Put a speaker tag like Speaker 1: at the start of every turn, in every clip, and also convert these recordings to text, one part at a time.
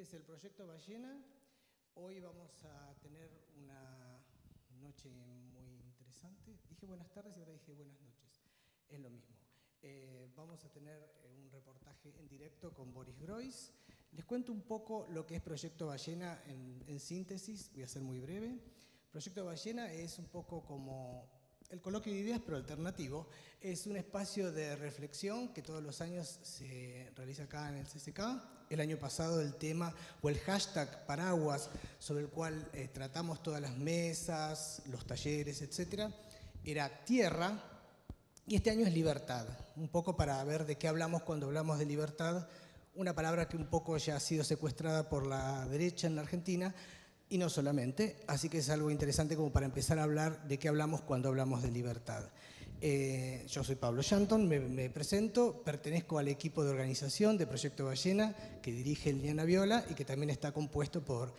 Speaker 1: Este es el proyecto Ballena. Hoy vamos a tener una noche muy interesante. Dije buenas tardes y ahora dije buenas noches. Es lo mismo. Eh, vamos a tener eh, un reportaje en directo con Boris Groys. Les cuento un poco lo que es Proyecto Ballena en, en síntesis, voy a ser muy breve. Proyecto Ballena es un poco como el coloquio de ideas, pero alternativo, es un espacio de reflexión que todos los años se realiza acá en el CCK. El año pasado el tema o el hashtag paraguas sobre el cual eh, tratamos todas las mesas, los talleres, etcétera, era tierra y este año es libertad. Un poco para ver de qué hablamos cuando hablamos de libertad, una palabra que un poco ya ha sido secuestrada por la derecha en la Argentina, y no solamente, así que es algo interesante como para empezar a hablar de qué hablamos cuando hablamos de libertad. Eh, yo soy Pablo Shanton, me, presento, pertenezco al equipo de organización de Proyecto Ballena que dirige el Niana Viola y que también está compuesto por,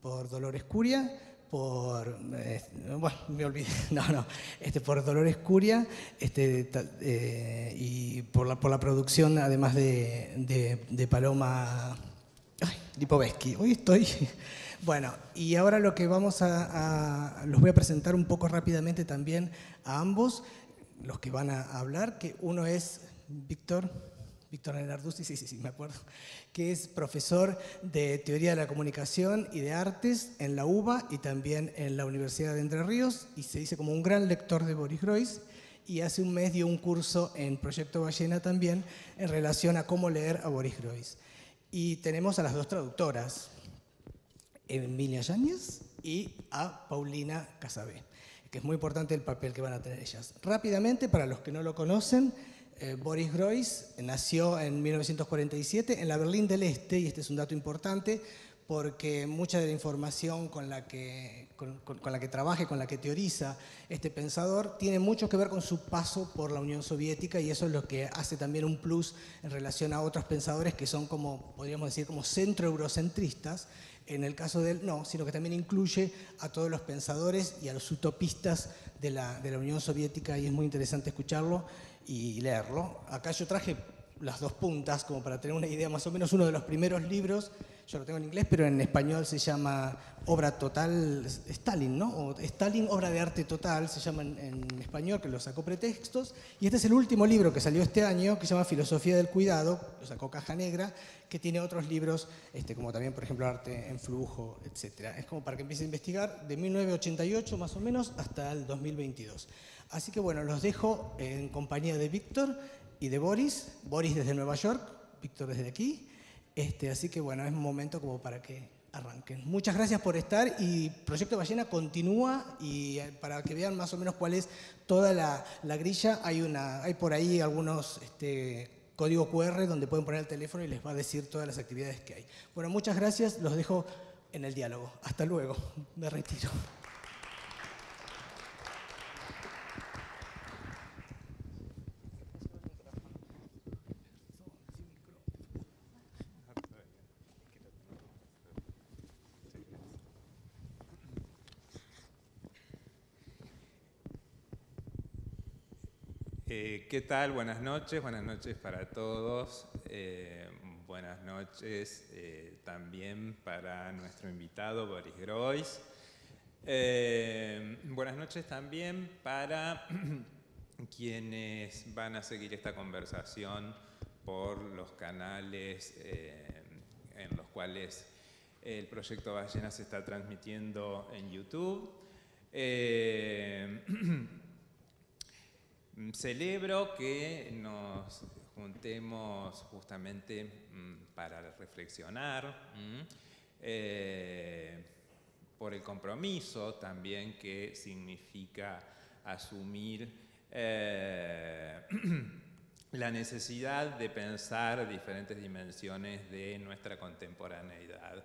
Speaker 1: por Dolores Curia, por eh, bueno, me olvidé, no, no, este, por Dolores Curia este, eh, y por la, por la producción además de, de, de Paloma Lipovetsky. Hoy estoy bueno, y ahora lo que vamos a, los voy a presentar un poco rápidamente también a ambos, los que van a hablar, que uno es Víctor, Víctor Arduzi, sí, sí, sí, me acuerdo, que es profesor de Teoría de la Comunicación y de Artes en la UBA y también en la Universidad de Entre Ríos, y se dice como un gran lector de Boris Groys, y hace un mes dio un curso en Proyecto Ballena también en relación a cómo leer a Boris Groys. Y tenemos a las dos traductoras, Emilia Yáñez y a Paulina Casabé, que es muy importante el papel que van a tener ellas. Rápidamente, para los que no lo conocen, eh, Boris Groys nació en 1947 en la Berlín del Este, y este es un dato importante, porque mucha de la información con la que, con, la que trabaja con la que teoriza este pensador tiene mucho que ver con su paso por la Unión Soviética y eso es lo que hace también un plus en relación a otros pensadores que son como, podríamos decir, como centro eurocentristas en el caso de él, no, sino que también incluye a todos los pensadores y a los utopistas de la, Unión Soviética y es muy interesante escucharlo y leerlo. Acá yo traje las dos puntas como para tener una idea más o menos, uno de los primeros libros, yo lo tengo en inglés, pero en español se llama Obra Total Stalin, ¿no? O Stalin, Obra de Arte Total, se llama en, en español, que lo sacó pretextos. Y este es el último libro que salió este año, que se llama Filosofía del Cuidado, lo sacó Caja Negra, que tiene otros libros, este, como también, por ejemplo, Arte en Flujo, etc. Es como para que empiece a investigar de 1988 más o menos hasta el 2022. Así que bueno, los dejo en compañía de Víctor y de Boris. Boris desde Nueva York, Víctor desde aquí. Este, así que bueno, es un momento como para que arranquen. Muchas gracias por estar y Proyecto Ballena continúa y eh, para que vean más o menos cuál es toda la, grilla, hay, una, hay por ahí algunos este, código QR donde pueden poner el teléfono y les va a decir todas las actividades que hay. Bueno, muchas gracias, los dejo en el diálogo. Hasta luego, me retiro.
Speaker 2: ¿Qué tal? Buenas noches, buenas noches para todos. Eh, buenas noches eh, también para nuestro invitado Boris Groys. Eh, buenas noches también para quienes van a seguir esta conversación por los canales en los cuales el proyecto Ballena se está transmitiendo en YouTube. Mm, celebro que nos juntemos justamente mm, para reflexionar mm, eh, por el compromiso también que significa asumir eh, la necesidad de pensar diferentes dimensiones de nuestra contemporaneidad.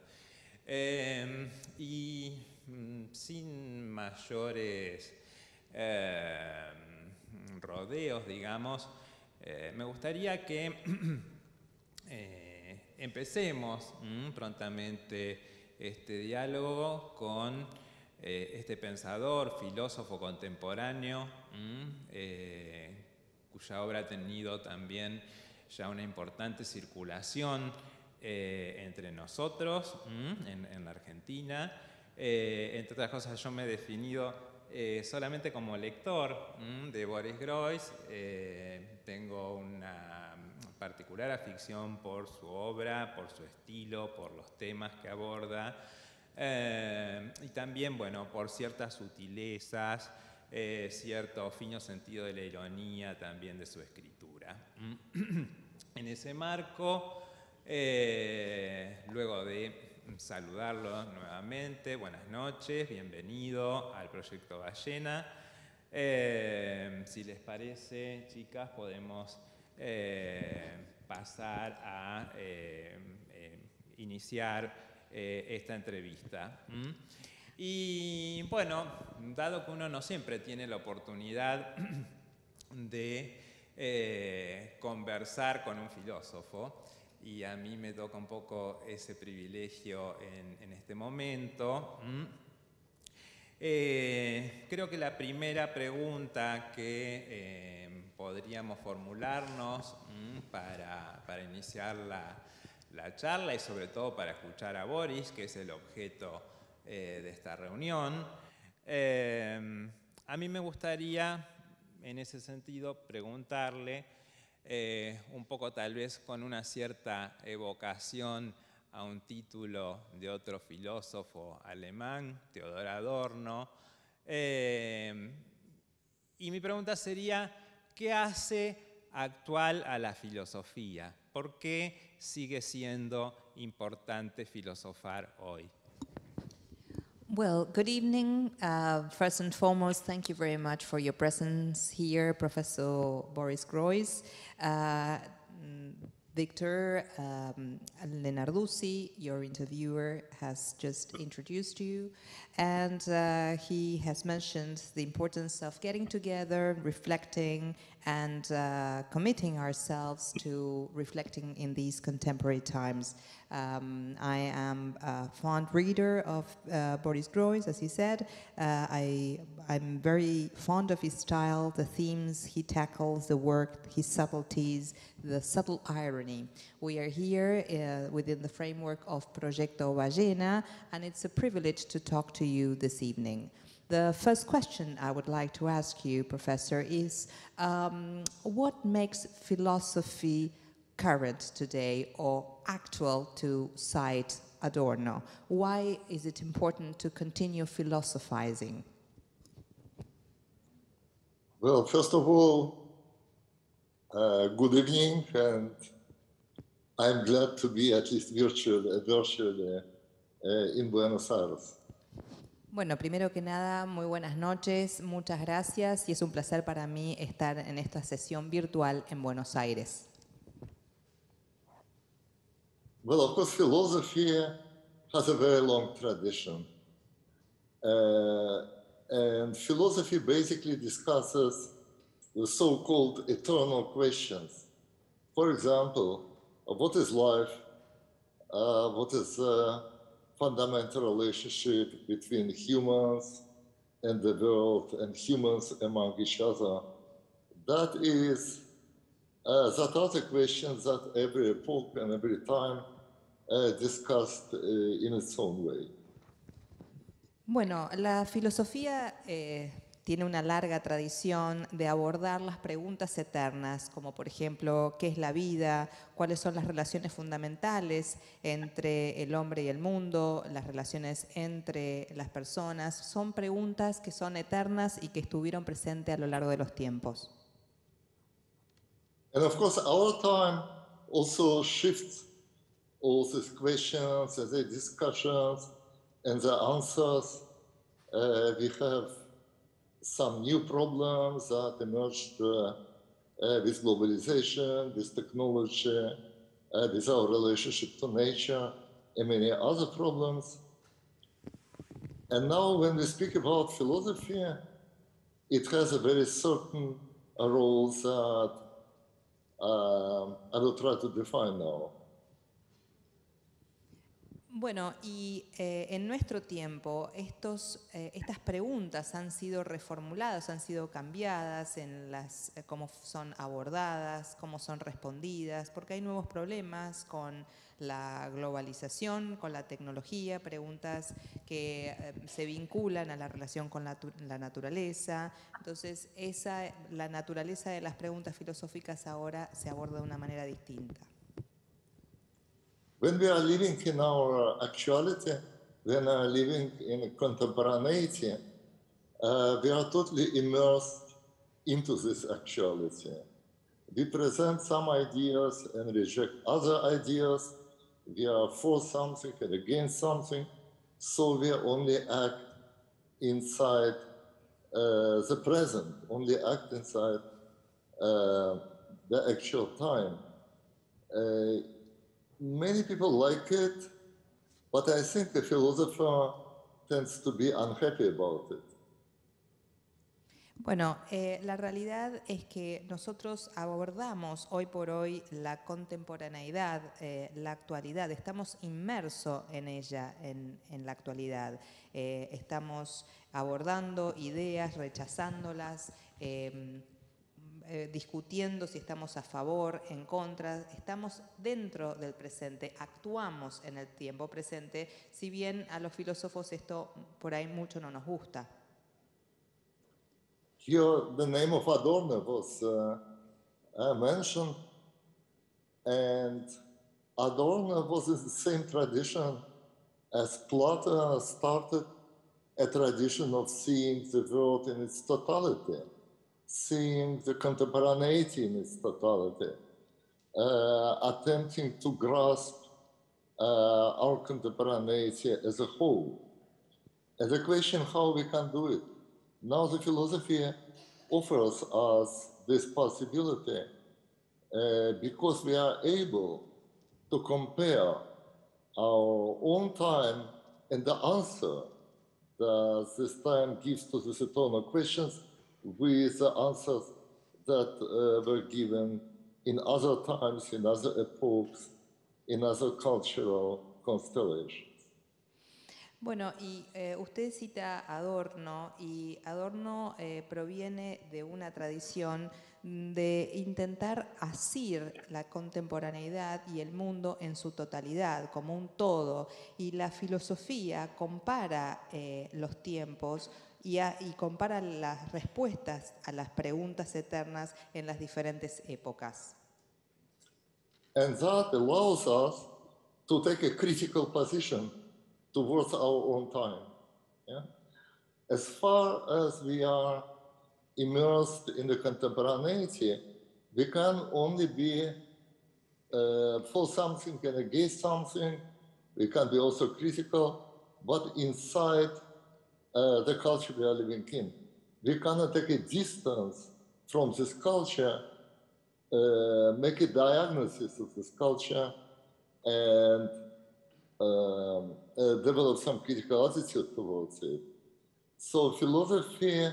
Speaker 2: Eh, y sin mayores rodeos, digamos, eh, me gustaría que eh, empecemos mm, prontamente este diálogo con eh, este pensador, filósofo contemporáneo, mm, cuya obra ha tenido también ya una importante circulación entre nosotros mm, en, la Argentina. entre otras cosas, yo me he definido eh, solamente como lector mm, de Boris Groys eh, tengo una particular afición por su obra, por su estilo, por los temas que aborda eh, y también, bueno, por ciertas sutilezas, cierto fino sentido de la ironía también de su escritura. Mm. en ese marco, luego de saludarlos nuevamente. Buenas noches, bienvenido al proyecto Ballena. Eh, si les parece, chicas, podemos eh, pasar a eh, iniciar esta entrevista. Y bueno, dado que uno no siempre tiene la oportunidad de conversar con un filósofo, y a mí me toca un poco ese privilegio en, este momento. ¿Mm? Eh, creo que la primera pregunta que eh, podríamos formularnos ¿mm? para, iniciar la, charla y sobre todo para escuchar a Boris, que es el objeto eh, de esta reunión, a mí me gustaría en ese sentido preguntarle eh, un poco tal vez con una cierta evocación a un título de otro filósofo alemán, Teodoro Adorno. Eh, y mi pregunta sería, ¿qué hace actual a la filosofía? ¿Por qué sigue siendo importante filosofar hoy?
Speaker 3: Well, good evening. Uh, first and foremost, thank you very much for your presence here, Professor Boris Groys, uh, Victor um, Lenarduzzi, your interviewer, has just introduced you. And uh, he has mentioned the importance of getting together, reflecting, and uh, committing ourselves to reflecting in these contemporary times. Um, I am a fond reader of uh, Boris Groys, as he said. Uh, I, I'm very fond of his style, the themes he tackles, the work, his subtleties, the subtle irony. We are here uh, within the framework of Proyecto Wajena, and it's a privilege to talk to you this evening. The first question I would like to ask you, Professor, is um, what makes philosophy current today or actual to cite Adorno? Why is it important to continue philosophizing?
Speaker 4: Well, first of all, uh, good evening and I'm glad to be at least virtual, uh, virtual uh, uh, in Buenos Aires.
Speaker 3: Bueno, primero que nada, muy buenas noches, muchas gracias y es un placer para mí estar en esta sesión virtual en Buenos Aires.
Speaker 4: Well, of course, philosophy has a very long tradition. Uh, and philosophy basically discusses the so-called eternal questions. For example, uh, what is life, uh, what is the fundamental relationship between humans and the world and humans among each other. That is, uh, that are the questions that every epoch and every time uh, discussed uh, in its own way.
Speaker 3: Bueno, la filosofía eh, tiene una larga tradición de abordar las preguntas eternas, como por ejemplo, ¿qué es la vida? ¿Cuáles son las relaciones fundamentales entre el hombre y el mundo? ¿Las relaciones entre las personas? Son preguntas que son eternas y que estuvieron presentes a lo largo de los tiempos.
Speaker 4: And of course, time also shifts questions and the answers uh, some new problems that emerged uh, uh, with globalization, with technology, uh, with our relationship to nature, and many other problems. And now, when we speak about philosophy, it has a very certain role that um, I will try to define now.
Speaker 3: Bueno, y eh, en nuestro tiempo eh, estas preguntas han sido reformuladas, han sido cambiadas en las, eh, cómo son abordadas, cómo son respondidas, porque hay nuevos problemas con la globalización, con la tecnología, preguntas que se vinculan a la relación con la, naturaleza. Entonces, esa, la naturaleza de las preguntas filosóficas ahora se aborda de una manera distinta.
Speaker 4: When we are living in our actuality, when we are living in contemporaneity, uh, we are totally immersed into this actuality. We present some ideas and reject other ideas. We are for something and against something. So we only act inside uh, the present, only act inside uh, the actual time. Uh, tends to be
Speaker 3: Bueno, eh, la realidad es que nosotros abordamos hoy por hoy la contemporaneidad, eh, la actualidad, estamos inmersos en ella, en, la actualidad. Eh, estamos abordando ideas, rechazándolas, em, eh, discutiendo si estamos a favor, en contra, estamos dentro del presente, actuamos en el tiempo presente, si bien a los filósofos esto por ahí mucho no nos gusta.
Speaker 4: Here, the name of Adorno was uh, eh, eh, mentioned, and Adorno was in the same tradition as Plato started a tradition of seeing the world in its totality. seeing the contemporaneity in its totality, uh, attempting to grasp uh, our contemporaneity as a whole. And the question how we can do it. Now the philosophy offers us this possibility uh, because we are able to compare our own time and the answer that this time gives to the eternal questions that uh, were given in other times, in other epochs, in other cultural
Speaker 3: Bueno, y eh, usted cita Adorno, y Adorno eh, proviene de una tradición de intentar asir la contemporaneidad y el mundo en su totalidad, como un todo, y la filosofía compara eh, los tiempos y, compara las respuestas a las preguntas eternas en las diferentes épocas.
Speaker 4: Y that allows us to take a critical position towards our own time. Yeah? As far as we are immersed in the contemporaneity, we can only be uh, for something and against something. We can be also critical, but inside uh, the culture we are living in. We cannot take a distance from this culture, uh, make a diagnosis of this culture, and um, uh, develop some critical attitude towards it. So philosophy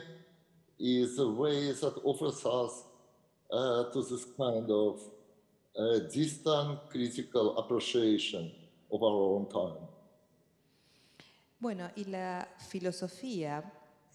Speaker 4: is a way that offers us uh, to this kind of uh, distant critical appreciation of our own time.
Speaker 3: Bueno, y la filosofía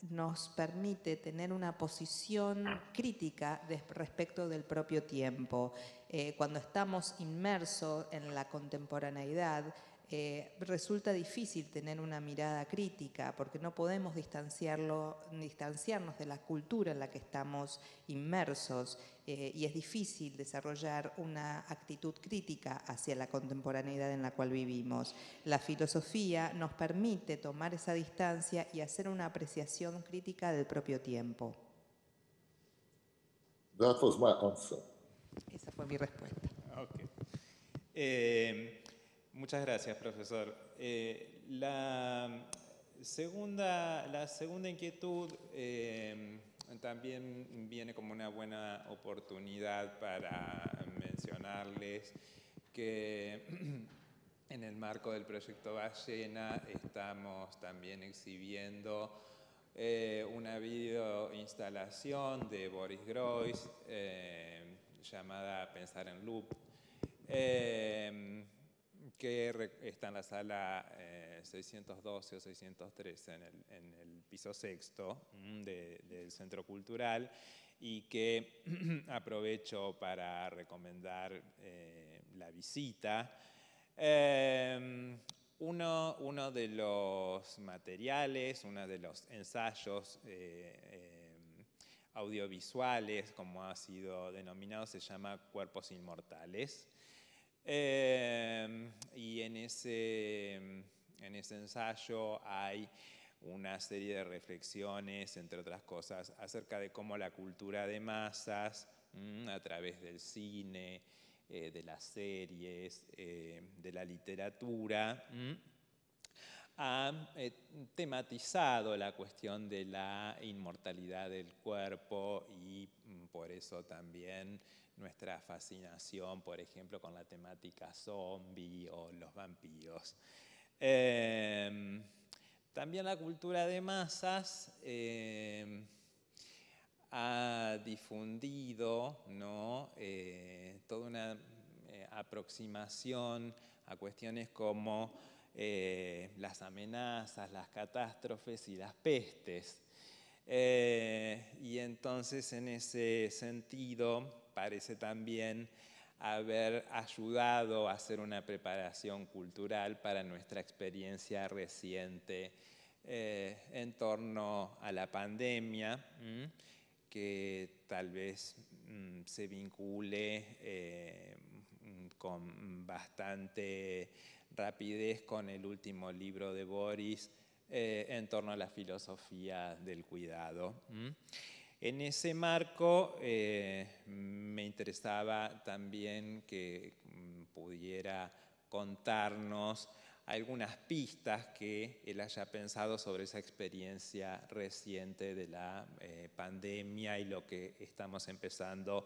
Speaker 3: nos permite tener una posición ah. crítica respecto del propio tiempo. Eh, cuando estamos inmersos en la contemporaneidad, eh, resulta difícil tener una mirada crítica porque no podemos distanciarlo, distanciarnos de la cultura en la que estamos inmersos eh, y es difícil desarrollar una actitud crítica hacia la contemporaneidad en la cual vivimos. La filosofía nos permite tomar esa distancia y hacer una apreciación crítica del propio tiempo.
Speaker 4: That was
Speaker 3: Esa fue mi respuesta.
Speaker 4: Ah, okay. Eh,
Speaker 2: Muchas gracias, profesor. Eh, la, segunda, la segunda inquietud eh, también viene como una buena oportunidad para mencionarles que en el marco del proyecto Ballena estamos también exhibiendo eh, una una instalación de Boris Groys llamada Pensar en Loop que está en la sala 612 eh, o 613 en el, piso sexto mm, del Centro Cultural y que aprovecho para recomendar eh, la visita. Em, uno, uno, de los materiales, uno de los ensayos eh, em, audiovisuales, como ha sido denominado, se llama Cuerpos Inmortales. Em, y en ese, ensayo hay una serie de reflexiones, entre otras cosas, acerca de cómo la cultura de masas, mm, a través del cine, eh, de las series, eh, de la literatura, mm, ha eh, tematizado la cuestión de la inmortalidad del cuerpo y mm, por eso también nuestra fascinación, por ejemplo, con la temática zombie o los vampiros. Em, también la cultura de masas em, ha difundido ¿no? Eh, toda una eh, aproximación a cuestiones como eh, las amenazas, las catástrofes y las pestes. y entonces en ese sentido parece también haber ayudado a hacer una preparación cultural para nuestra experiencia reciente eh, en torno a la pandemia, que tal vez mm, se vincule eh, con bastante rapidez con el último libro de Boris eh, en torno a la filosofía del cuidado. En ese marco eh, me interesaba también que mm, pudiera contarnos algunas pistas que él haya pensado sobre esa experiencia reciente de la eh, pandemia y lo que estamos empezando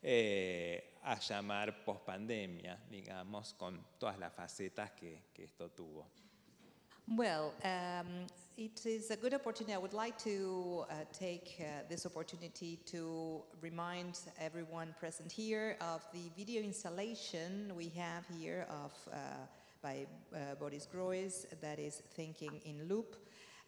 Speaker 2: eh, a llamar pospandemia, digamos, con todas las facetas que esto tuvo.
Speaker 3: Well, um, it is a good opportunity. I would like to uh, take uh, this opportunity to remind everyone present here of the video installation we have here of uh, by uh, Boris Groys that is Thinking in Loop.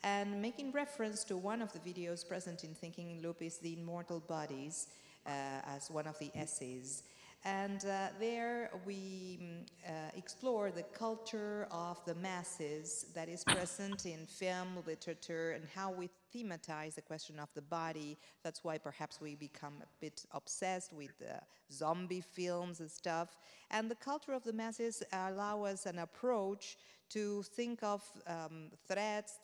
Speaker 3: And making reference to one of the videos present in Thinking in Loop is the Immortal Bodies uh, as one of the essays. And uh, there we uh, explore the culture of the masses that is present in film, literature, and how we thematize the question of the body. That's why perhaps we become a bit obsessed with uh, zombie films and stuff. And the culture of the masses allow us an approach to think of um, threats,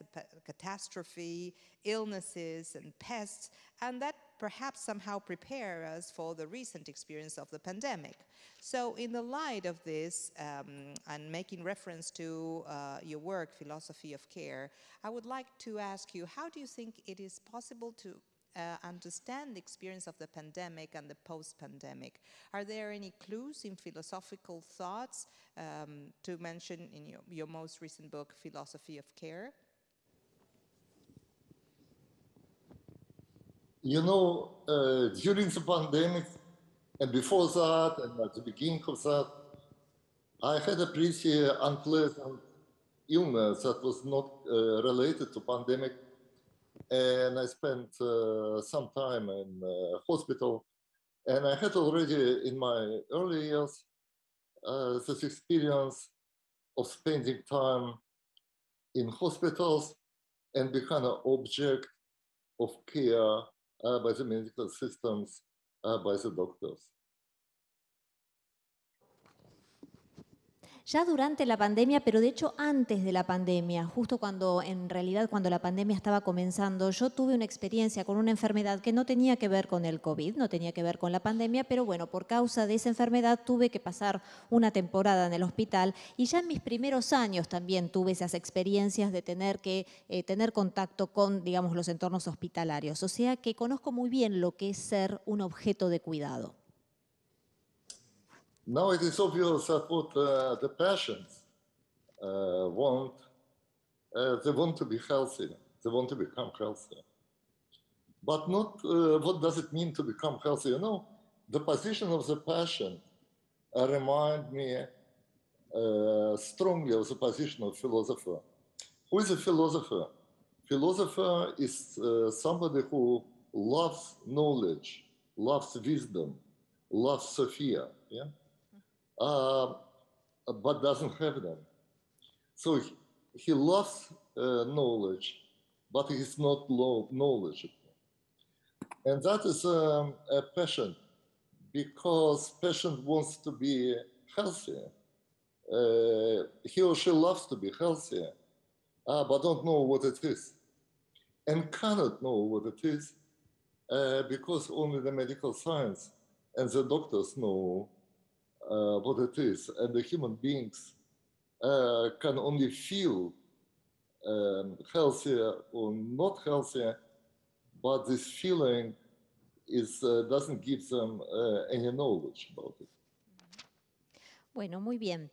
Speaker 3: catastrophe, illnesses, and pests, and that perhaps somehow prepare us for the recent experience of the pandemic. So in the light of this, um, and making reference to uh, your work, Philosophy of Care, I would like to ask you, how do you think it is possible to uh, understand the experience of the pandemic and the post-pandemic. Are there any clues in philosophical thoughts um, to mention in your, your most recent book, Philosophy of Care?
Speaker 4: You know, uh, during the pandemic and before that and at the beginning of that, I had a pretty unpleasant illness that was not uh, related to pandemic. And I spent uh, some time in uh, hospital. And I had already in my early years uh, this experience of spending time in hospitals and becoming an object of care by the medical systems, by the doctors.
Speaker 5: ya durante la pandemia, pero de hecho antes de la pandemia, justo cuando en realidad cuando la pandemia estaba comenzando, yo tuve una experiencia con una enfermedad que no tenía que ver con el COVID, no tenía que ver con la pandemia, pero bueno, por causa de esa enfermedad tuve que pasar una temporada en el hospital y ya en mis primeros años también tuve esas experiencias de tener que eh, tener contacto con, digamos, los entornos hospitalarios. O sea que conozco muy bien lo que es ser un objeto de cuidado.
Speaker 4: now it is obvious that uh, the patients uh, want. Uh, they want to be healthy. They want to become healthy. But not uh, what does it mean to become healthy? You know, the position of the patient uh, remind me uh, strongly of the position of philosopher. Who is a philosopher? Philosopher is somebody who loves knowledge, loves wisdom, loves Sophia. Yeah? Uh, uh, but doesn't have them. So he, he loves uh, knowledge, but he's not low knowledgeable. And that is um, a passion because patient wants to be healthier. Uh, he or she loves to be healthier, uh, but don't know what it is and cannot know what it is uh, because only the medical science and the doctors know uh, what it is. And the human beings uh, can only feel um, healthier or not healthier, but this feeling is, uh, doesn't give them uh, any knowledge about it.
Speaker 5: Bueno, muy bien.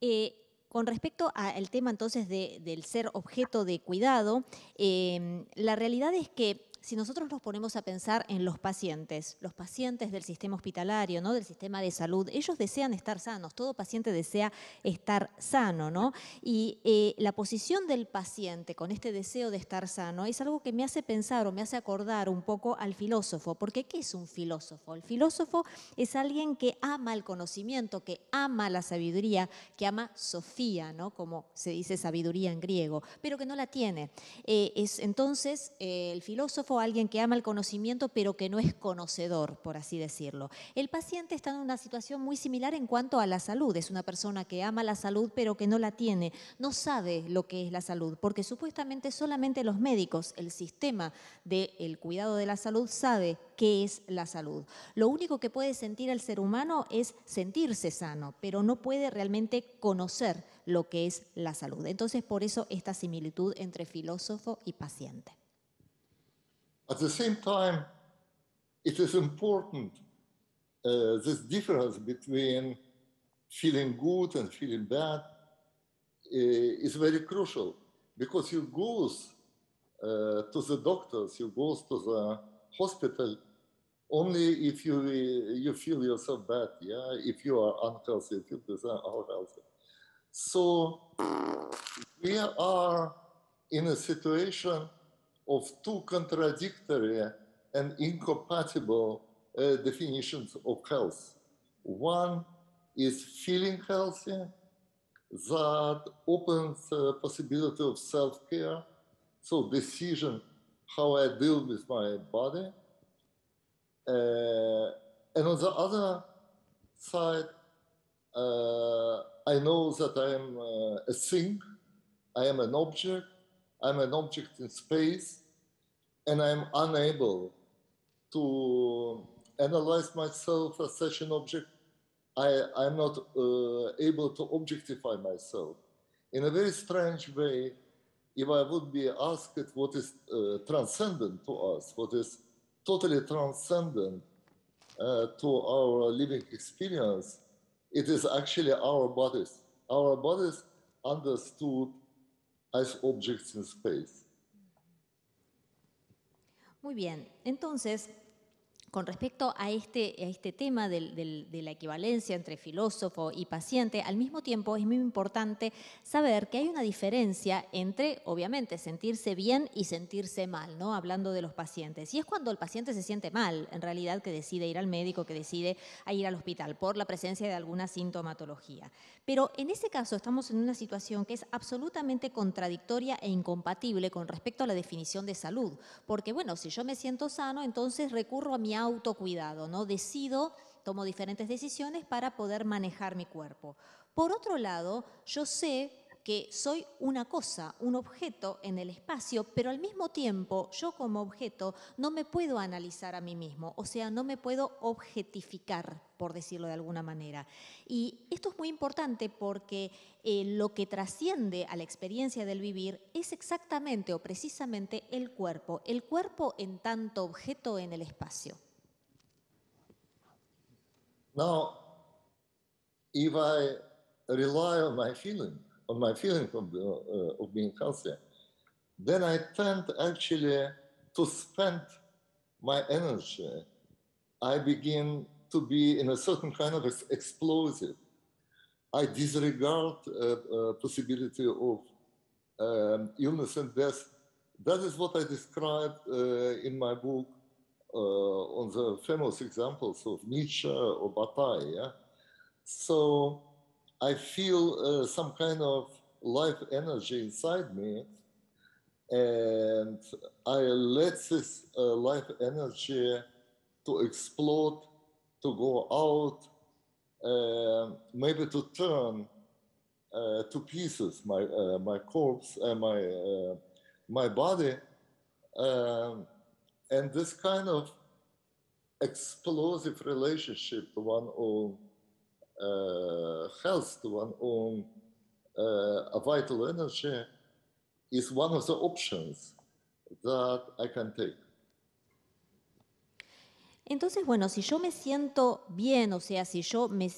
Speaker 5: Eh, con respecto al tema entonces de, del ser objeto de cuidado, eh, la realidad es que si nosotros nos ponemos a pensar en los pacientes, los pacientes del sistema hospitalario, ¿no? del sistema de salud, ellos desean estar sanos, todo paciente desea estar sano, ¿no? Y eh, la posición del paciente con este deseo de estar sano es algo que me hace pensar o me hace acordar un poco al filósofo, porque ¿qué es un filósofo? El filósofo es alguien que ama el conocimiento, que ama la sabiduría, que ama Sofía, ¿no? Como se dice sabiduría en griego, pero que no la tiene. Eh, es, entonces, eh, el filósofo alguien que ama el conocimiento pero que no es conocedor, por así decirlo. El paciente está en una situación muy similar en cuanto a la salud. Es una persona que ama la salud pero que no la tiene, no sabe lo que es la salud, porque supuestamente solamente los médicos, el sistema del cuidado de la salud sabe qué es la salud. Lo único que puede sentir el ser humano es sentirse sano, pero no puede realmente conocer lo que es la salud. Entonces, por eso esta similitud entre filósofo y paciente.
Speaker 4: At the same time, it is important uh, this difference between feeling good and feeling bad uh, is very crucial because you go uh, to the doctors, you go to the hospital only if you uh, you feel yourself bad, yeah. If you are unhealthy, if you are unhealthy. So we are in a situation of two contradictory and incompatible uh, definitions of health. One is feeling healthy, that opens the uh, possibility of self-care, so decision how I deal with my body. Uh, and on the other side, uh, I know that I am uh, a thing, I am an object, I'm an object in space and I'm unable to analyze myself as such an object. I, am not uh, able to objectify myself. In a very strange way, if I would be asked what is uh, transcendent to us, what is totally transcendent uh, to our living experience, it is actually our bodies. Our bodies understood objects in space.
Speaker 5: Muy bien, entonces con respecto a este, este tema de la equivalencia entre filósofo y paciente, al mismo tiempo es muy importante saber que hay una diferencia entre, obviamente, sentirse bien y sentirse mal, ¿no? hablando de los pacientes. Y es cuando el paciente se siente mal, en realidad, que decide ir al médico, que decide ir al hospital por la presencia de alguna sintomatología. Pero en ese caso estamos en una situación que es absolutamente contradictoria e incompatible con respecto a la definición de salud. Porque, bueno, si yo me siento sano, entonces recurro a mi autocuidado, ¿no? Decido, tomo diferentes decisiones para poder manejar mi cuerpo. Por otro lado, yo sé que soy una cosa, un objeto en el espacio, pero al mismo tiempo yo como objeto no me puedo analizar a mí mismo, o sea, no me puedo objetificar, por decirlo de alguna manera. Y esto es muy importante porque eh, lo que trasciende a la experiencia del vivir es exactamente o precisamente el cuerpo, el cuerpo en tanto objeto en el espacio.
Speaker 4: Now, if I rely on my feeling, on my feeling of, uh, of being healthy, then I tend actually to spend my energy. I begin to be in a certain kind of explosive. I disregard uh, uh, possibility of um, illness and death. That is what I described uh, in my book on the famous examples of Nietzsche or Bataille. Yeah? So I feel uh, some kind of life energy inside me and I let this uh, life energy to explode, to go out, uh, maybe to turn uh, to pieces my uh, my corpse, uh, my my body. Um, And this kind of explosive relationship to one own uh, health, to one own uh, vital energy, is one of the options that I can take.
Speaker 5: Entonces, bueno, si yo me siento bien, o sea, si yo me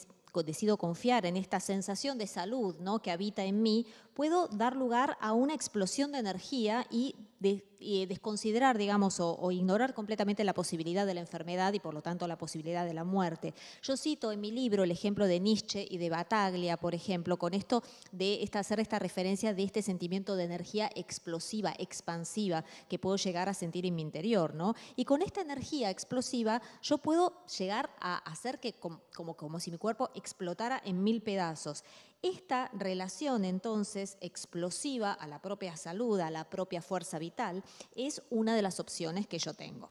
Speaker 5: decido confiar en esta sensación de salud ¿no? que habita en mí, puedo dar lugar a una explosión de energía y, desconsiderar, digamos, o, ignorar completamente la posibilidad de la enfermedad y por lo tanto la posibilidad de la muerte. Yo cito en mi libro el ejemplo de Nietzsche y de Bataglia, por ejemplo, con esto de esta, hacer esta referencia de este sentimiento de energía explosiva, expansiva, que puedo llegar a sentir en mi interior, ¿no? Y con esta energía explosiva yo puedo llegar a hacer que, como si mi cuerpo explotara en mil pedazos. Esta relación entonces explosiva a la propia salud, a la propia fuerza vital, es una de las opciones que yo tengo.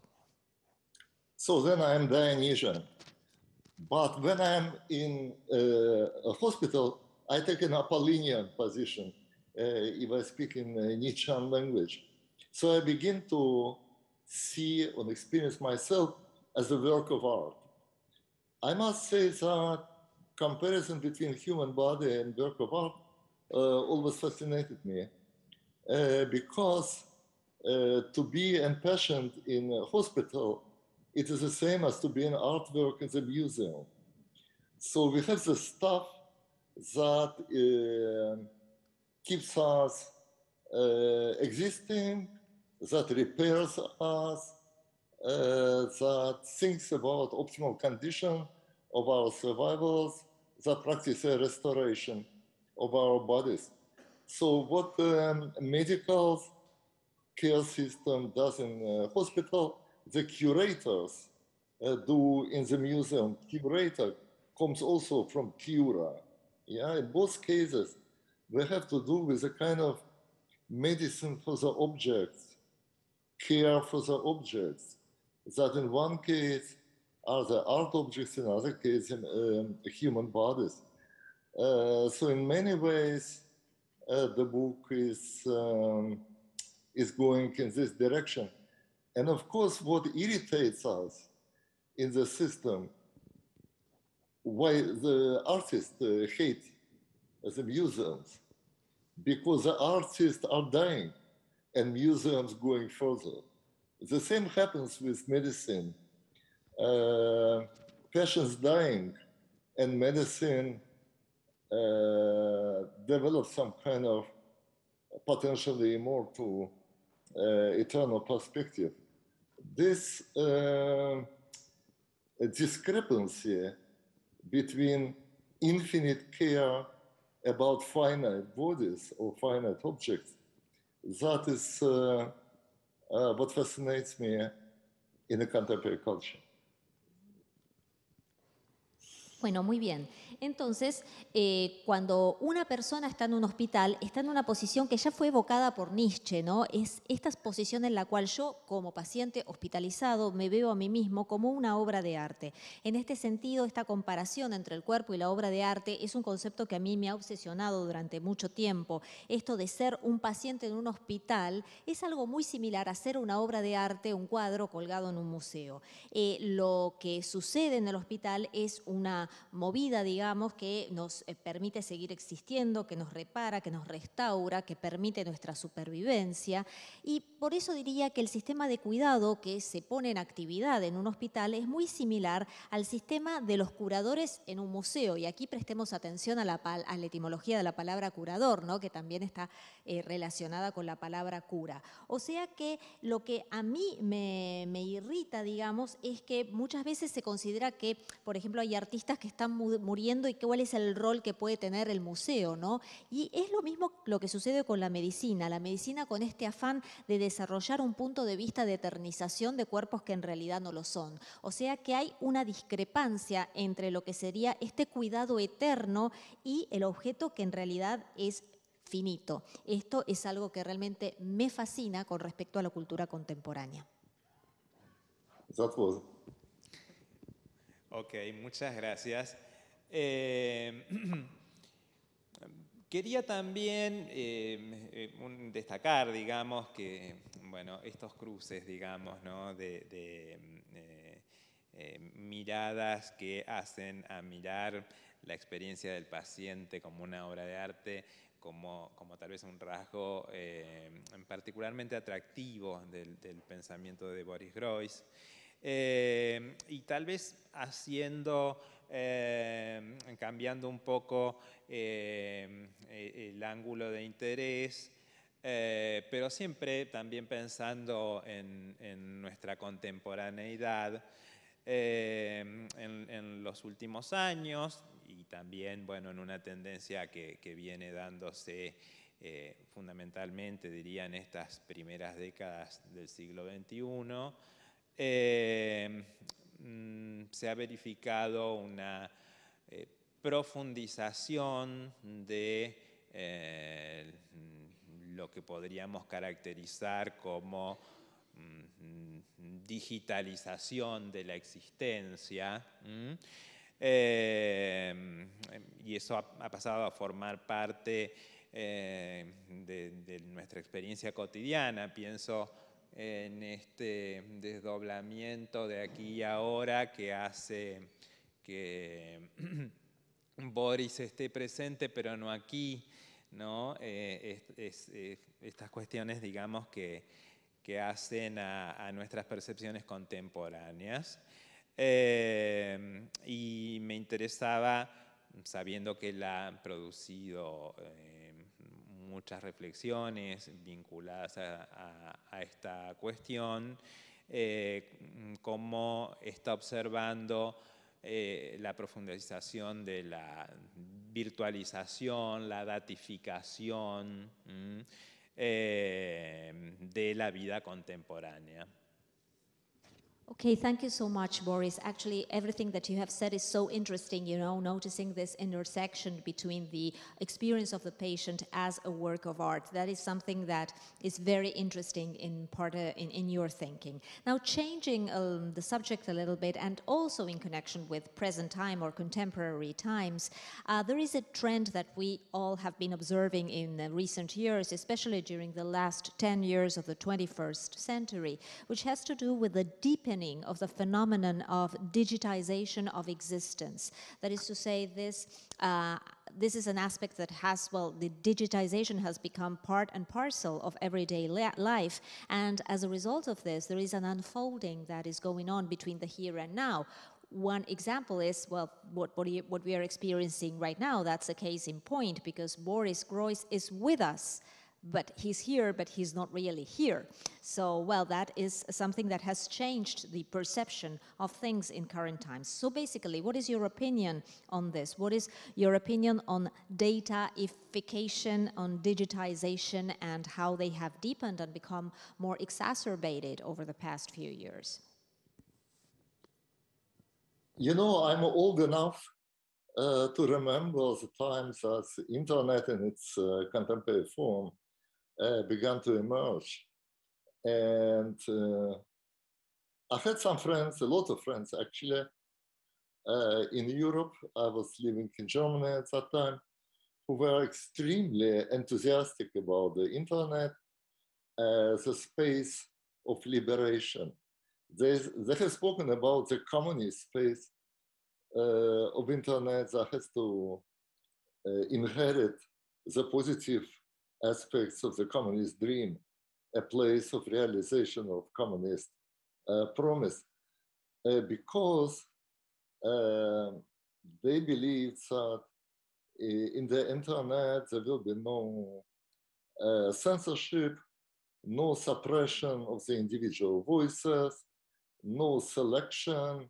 Speaker 4: So then I am Dionysian. But when I am in uh, a hospital, I take an Apollinian position uh, if I speak in uh, Nietzschean language. So I begin to see and experience myself as a work of art. I must say that comparison between human body and work of art uh, always fascinated me uh, because uh, to be patient in a hospital, it is the same as to be an artwork in the museum. So we have the stuff that um, keeps us uh, existing, that repairs us, uh, that thinks about optimal condition of our survivals, that practice a restoration of our bodies. So what um, medical care system does in uh, hospital, the curators uh, do in the museum. Curator comes also from cura. Yeah, in both cases, they have to do with a kind of medicine for the objects, care for the objects. That in one case, are the art objects in other cases in um, human bodies. Uh, so in many ways, uh, the book is um, is going in this direction. And of course, what irritates us in the system, why the artists uh, hate the museums, because the artists are dying and museums going further. The same happens with medicine uh, patients dying and medicine uh, develop some kind of potentially more to uh, eternal perspective. This uh, discrepancy between infinite care about finite bodies or finite objects. That is uh, uh, what fascinates me in the contemporary culture.
Speaker 5: Bueno, muy bien. Entonces, eh, cuando una persona está en un hospital, está en una posición que ya fue evocada por Nietzsche, ¿no? Es esta posición en la cual yo, como paciente hospitalizado, me veo a mí mismo como una obra de arte. En este sentido, esta comparación entre el cuerpo y la obra de arte es un concepto que a mí me ha obsesionado durante mucho tiempo. Esto de ser un paciente en un hospital es algo muy similar a ser una obra de arte, un cuadro colgado en un museo. Eh, lo que sucede en el hospital es una movida, digamos, que nos eh, permite seguir existiendo, que nos repara, que nos restaura, que permite nuestra supervivencia. Y por eso diría que el sistema de cuidado que se pone en actividad en un hospital es muy similar al sistema de los curadores en un museo. Y aquí prestemos atención a la, a la etimología de la palabra curador, ¿no? que también está eh, relacionada con la palabra cura. O sea que lo que a mí me irrita, digamos, es que muchas veces se considera que, por ejemplo, hay artistas que están muriendo y cuál es el rol que puede tener el museo, ¿no? Y es lo mismo lo que sucede con la medicina, la medicina con este afán de desarrollar un punto de vista de eternización de cuerpos que en realidad no lo son. O sea que hay una discrepancia entre lo que sería este cuidado eterno y el objeto que en realidad es finito. Esto es algo que realmente me fascina con respecto a la cultura contemporánea.
Speaker 2: Ok, muchas gracias. Eh, quería también eh, eh, destacar, digamos, que bueno, estos cruces, digamos, de, miradas que hacen a mirar la experiencia del paciente como una obra de arte, como, como tal vez un rasgo particularmente atractivo del, del, pensamiento de Boris Groys. y tal vez haciendo Em, cambiando un poco em, e, el ángulo de interés, eh, pero siempre también pensando en, nuestra contemporaneidad, em, en, los últimos años y también bueno, en una tendencia que, viene dándose eh, fundamentalmente, diría, en estas primeras décadas del siglo XXI, Mm, se ha verificado una eh, profundización de eh, lo que podríamos caracterizar como mm, digitalización de la existencia. Eh, y eso ha, pasado a formar parte de, de, nuestra experiencia cotidiana. Pienso en este desdoblamiento de aquí y ahora que hace que Boris esté presente, pero no aquí, ¿no? Eh, es, estas cuestiones, digamos, que, que hacen a, nuestras percepciones contemporáneas. Eh, y me interesaba, sabiendo que la ha producido... Eh, muchas reflexiones vinculadas a, esta cuestión, eh, cómo está observando eh, la profundización de la virtualización, la datificación mm, eh, de la vida contemporánea.
Speaker 5: Okay, thank you so much, Boris. Actually, everything that you have said is so interesting, you know, noticing this intersection between the experience of the patient as a work of art. That is something that is very interesting in part uh, in, in your thinking. Now, changing um, the subject a little bit and also in connection with present time or contemporary times, uh, there is a trend that we all have been observing in recent years, especially during the last 10 years of the 21st century, which has to do with the deepening deepening of the phenomenon of digitization of existence. That is to say, this uh, this is an aspect that has, well, the digitization has become part and parcel of everyday life. And as a result of this, there is an unfolding that is going on between the here and now. One example is, well, what, what, what we are experiencing right now, that's a case in point, because Boris Groys is with us but he's here, but he's not really here. So, well, that is something that has changed the perception of things in current times. So, basically, what is your opinion on this? What is your opinion on dataification, on digitization, and how they have deepened and become more exacerbated over the past few years?
Speaker 4: You know, I'm old enough uh, to remember the times as the internet in its uh, contemporary form uh, began to emerge. And uh, I've had some friends, a lot of friends actually, uh, in Europe. I was living in Germany at that time, who were extremely enthusiastic about the internet as uh, a space of liberation. They, they have spoken about the communist space uh, of internet that has to uh, inherit the positive aspects of the communist dream, a place of realization of communist uh, promise, uh, because um, they believed that uh, in the internet there will be no uh, censorship, no suppression of the individual voices, no selection.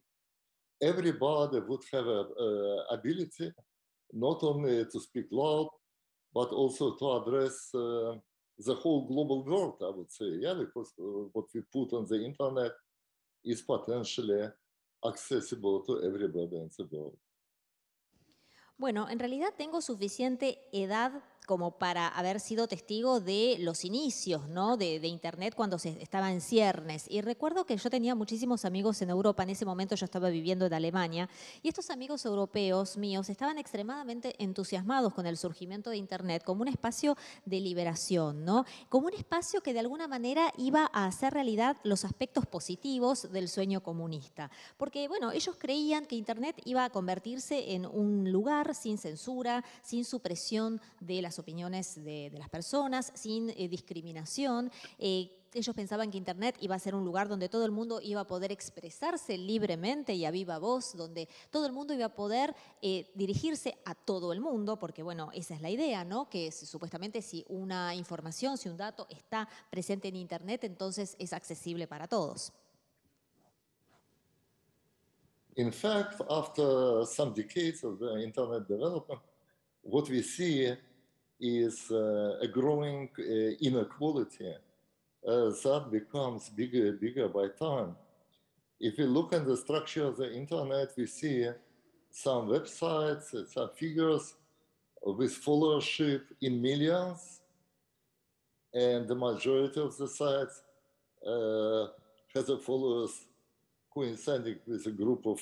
Speaker 4: Everybody would have a, a ability not only to speak loud, but also to address uh, the whole global world, I would say, yeah, because uh, what we put on the internet is potentially accessible to everybody in the world.
Speaker 5: Bueno, en realidad tengo suficiente edad como para haber sido testigo de los inicios ¿no? de, Internet cuando se estaba en ciernes. Y recuerdo que yo tenía muchísimos amigos en Europa, en ese momento yo estaba viviendo en Alemania, y estos amigos europeos míos estaban extremadamente entusiasmados con el surgimiento de Internet como un espacio de liberación, ¿no? como un espacio que de alguna manera iba a hacer realidad los aspectos positivos del sueño comunista. Porque bueno, ellos creían que Internet iba a convertirse en un lugar sin censura, sin supresión de las opiniones de, las personas, sin eh, discriminación. Eh, ellos pensaban que Internet iba a ser un lugar donde todo el mundo iba a poder expresarse libremente y a viva voz, donde todo el mundo iba a poder eh, dirigirse a todo el mundo, porque bueno, esa es la idea, ¿no? Que supuestamente si una información, si un dato está presente en Internet, entonces es accesible para todos.
Speaker 4: In fact, after some decades of uh, Internet development, what we see is uh, a growing uh, inequality uh, that becomes bigger and bigger by time. If we look at the structure of the internet, we see some websites, some figures with followership in millions, and the majority of the sites uh, has a followers coinciding with a group of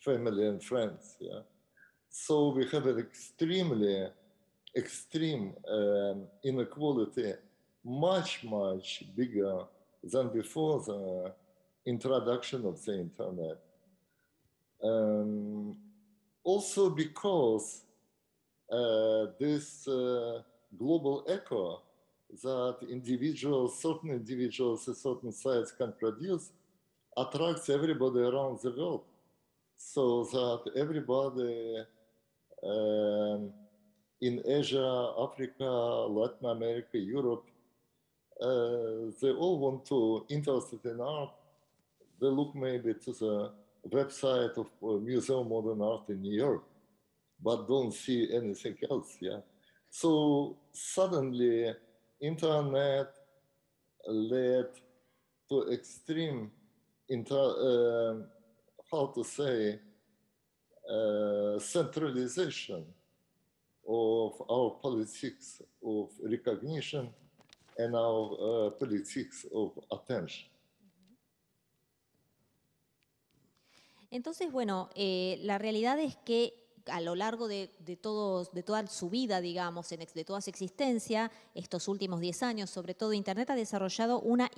Speaker 4: family and friends. Yeah? So we have an extremely extreme um, inequality much, much bigger than before the introduction of the internet. Um, also because uh, this uh, global echo that individuals, certain individuals, certain sites can produce attracts everybody around the world so that everybody um, in Asia, Africa, Latin America, Europe, uh, they all want to interested in art. They look maybe to the website of Museum of Modern Art in New York, but don't see anything else. Yeah, so suddenly internet led to extreme inter, uh, how to say uh, centralization of our politics of recognition and our uh, politics of attention.
Speaker 5: Entonces, bueno, eh, la realidad es que a lo largo de, toda su vida, digamos, de toda su existencia, estos últimos 10 años, sobre todo Internet ha desarrollado una,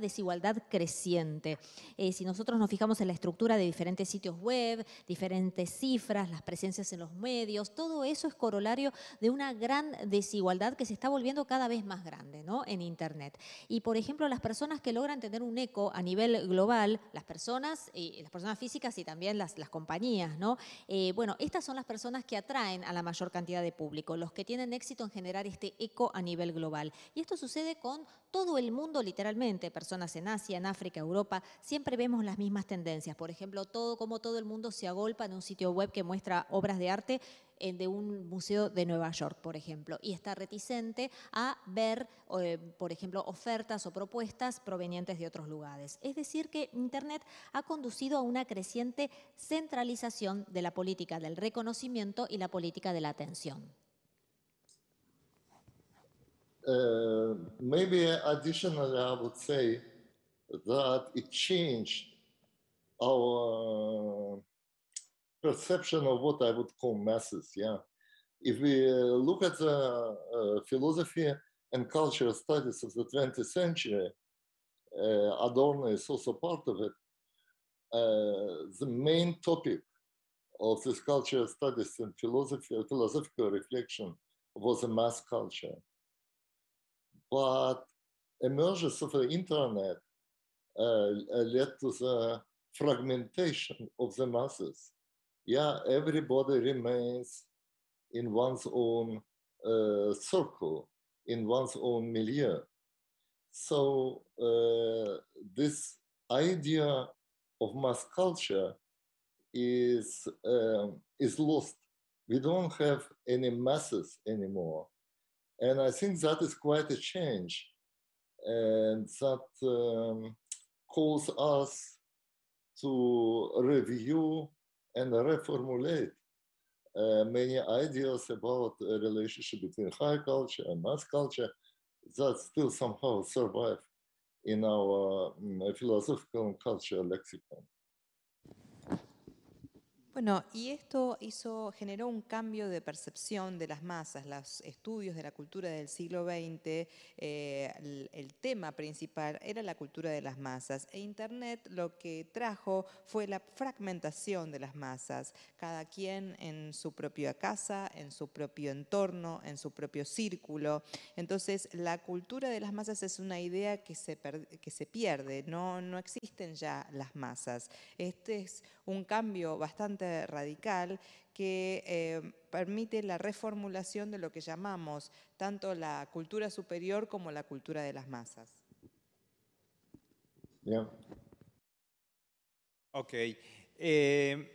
Speaker 5: desigualdad creciente. Eh, si nosotros nos fijamos en la estructura de diferentes sitios web, diferentes cifras, las presencias en los medios, todo eso es corolario de una gran desigualdad que se está volviendo cada vez más grande ¿no? en Internet. Y, por ejemplo, las personas que logran tener un eco a nivel global, las personas, y eh, las personas físicas y también las, compañías, ¿no? Eh, bueno, estas son las personas que atraen a la mayor cantidad de público, los que tienen éxito en generar este eco a nivel global. Y esto sucede con todo el mundo literalmente, personas en Asia, en África, Europa, siempre vemos las mismas tendencias. Por ejemplo, todo como todo el mundo se agolpa en un sitio web que muestra obras de arte de un museo de Nueva York, por ejemplo, y está reticente a ver, eh, por ejemplo, ofertas o propuestas provenientes de otros lugares. Es decir, que Internet ha conducido a una creciente centralización de la política del reconocimiento y la política de la atención.
Speaker 4: Uh, maybe additionally, I would say that it changed perception of what I would call masses. Yeah, if we uh, look at the uh, philosophy and cultural studies of the 20th century, uh, Adorno is also part of it. the main topic of this cultural studies and philosophy, philosophical reflection was a mass culture. But emergence of the internet uh, led to the fragmentation of the masses yeah, everybody remains in one's own uh, circle, in one's own milieu. So uh, this idea of mass culture is um, is lost. We don't have any masses anymore, and I think that is quite a change, and that um, calls us to review and reformulate uh, many ideas about the relationship between high culture and mass culture that still somehow survive in our um, philosophical and cultural lexicon.
Speaker 3: Bueno, y esto hizo, generó un cambio de percepción de las masas. Los estudios de la cultura del siglo XX, eh, el, tema principal era la cultura de las masas. E Internet lo que trajo fue la fragmentación de las masas. Cada quien en su propia casa, en su propio entorno, en su propio círculo. Entonces, la cultura de las masas es una idea que se, que se pierde. No, no existen ya las masas. Este es un cambio bastante radical que eh, permite la reformulación de lo que llamamos tanto la cultura superior como la cultura de las masas.
Speaker 4: Bien.
Speaker 2: Ok. Eh,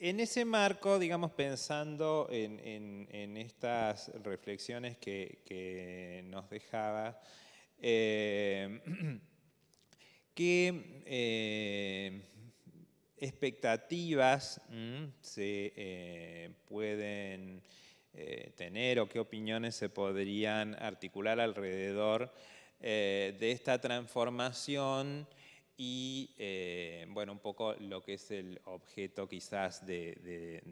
Speaker 2: en ese marco, digamos, pensando en, estas reflexiones que, nos dejaba, eh, que expectativas mm, se eh, pueden eh, tener o qué opiniones se podrían articular alrededor eh, de esta transformación y, bueno, un poco lo que es el objeto quizás de,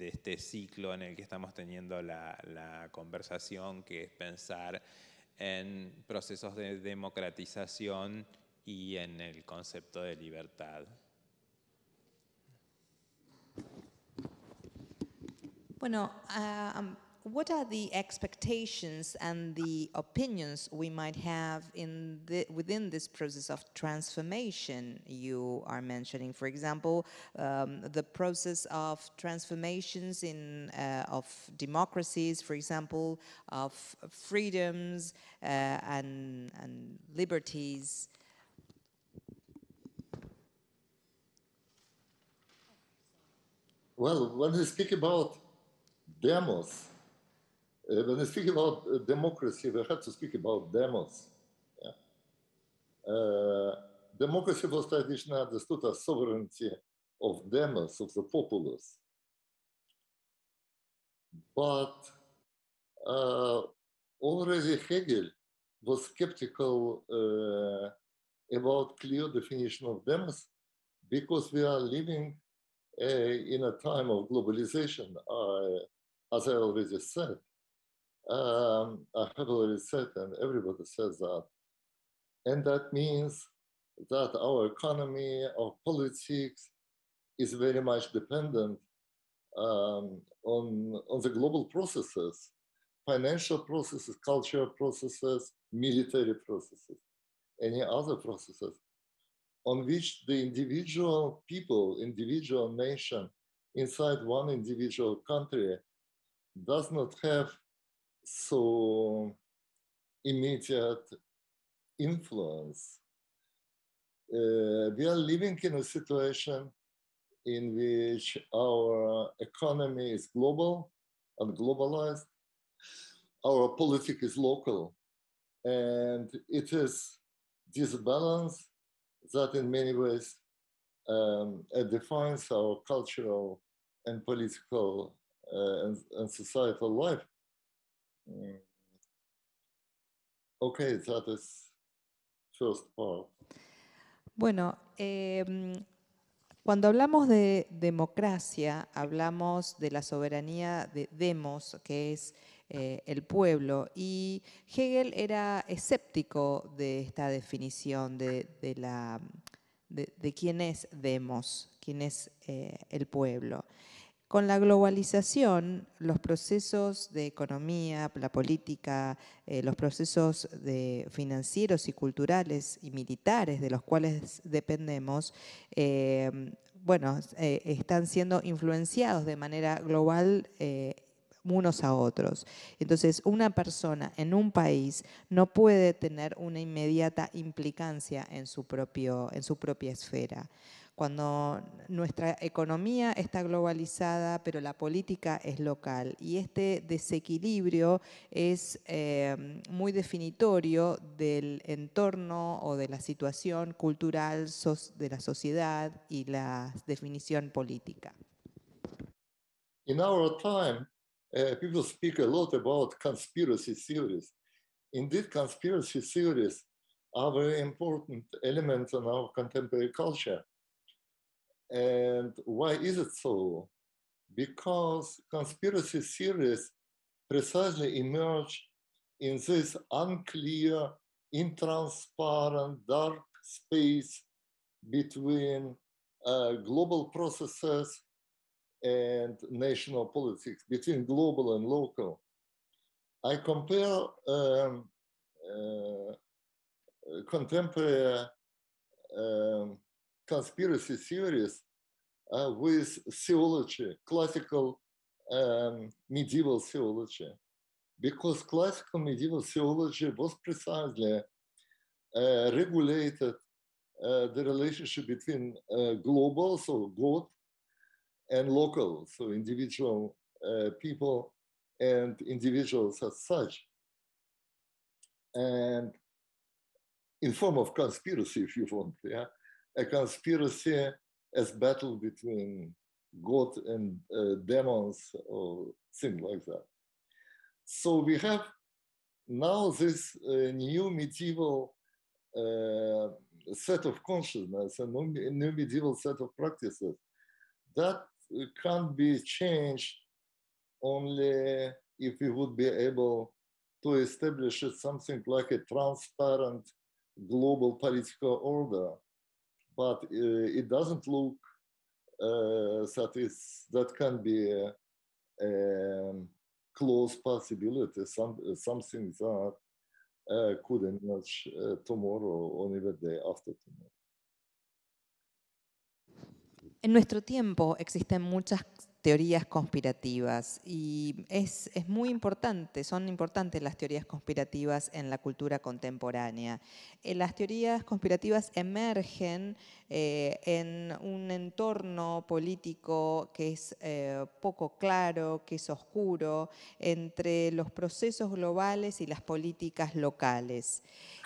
Speaker 2: este ciclo en el que estamos teniendo la conversación, que es pensar en procesos de democratización y en el concepto de libertad.
Speaker 3: Bueno, um, what are the expectations and the opinions we might have in the, within this process of transformation you are mentioning? For example, um, the process of transformations in uh, of democracies, for example, of freedoms uh, and and liberties.
Speaker 4: Well, when we speak about demos. Uh, when we speak about uh, democracy, we have to speak about demos. Yeah. Uh, democracy was traditionally understood as sovereignty of demos, of the populace. But uh, already Hegel was skeptical uh, about clear definition of demos because we are living uh, in a time of globalization. Uh, as I already said, um, I have already said, and everybody says that. And that means that our economy, our politics is very much dependent um, on, on the global processes, financial processes, cultural processes, military processes, any other processes on which the individual people, individual nation inside one individual country does not have so immediate influence. Uh, we are living in a situation in which our economy is global and globalized, our politics is local, and it is this balance that in many ways um, defines our cultural and political and, eh, life. Mm.
Speaker 3: Bueno, eh, cuando hablamos de democracia, hablamos de la soberanía de demos, que es eh, el pueblo, y Hegel era escéptico de esta definición de, la, de, quién es demos, quién es el pueblo. Con la globalización, los procesos de economía, la política, eh, los procesos financieros y culturales y militares de los cuales dependemos, em, bueno, eh, están siendo influenciados de manera global eh, unos a otros. Entonces, una persona en un país no puede tener una inmediata implicancia en propio, en su propia esfera cuando nuestra economía está globalizada, pero la política es local. Y este desequilibrio es eh, muy definitorio del entorno o de la situación cultural de la sociedad y la definición política.
Speaker 4: In our time, eh, people speak a lot about conspiracy theories. Indeed, conspiracy theories are very important elements in our contemporary culture. And why is it so? Because conspiracy theories precisely emerge in this unclear, intransparent, dark space between uh, global processes and national politics, between global and local. I compare um, uh, contemporary um, conspiracy theories uh, with theology, classical um, medieval theology, because classical medieval theology was precisely uh, regulated uh, the relationship between э, global, so God, and local, so individual э, people and individuals as such. And in form of conspiracy, if you want, yeah a conspiracy as battle between God and uh, demons or things like that. So we have now this uh, new medieval uh, set of consciousness and new medieval set of practices that can't be changed only if we would be able to establish something like a transparent global political order but э, it doesn't look that э, is that can be a, э, a close possibility. Some something that could emerge tomorrow or even the day after tomorrow.
Speaker 3: En nuestro tiempo existen muchas teorías conspirativas y es, muy importante, son importantes las teorías conspirativas en la cultura contemporánea. Eh, las teorías conspirativas emergen eh, en un entorno político que es eh, poco claro, que es oscuro, entre los procesos globales y las políticas locales.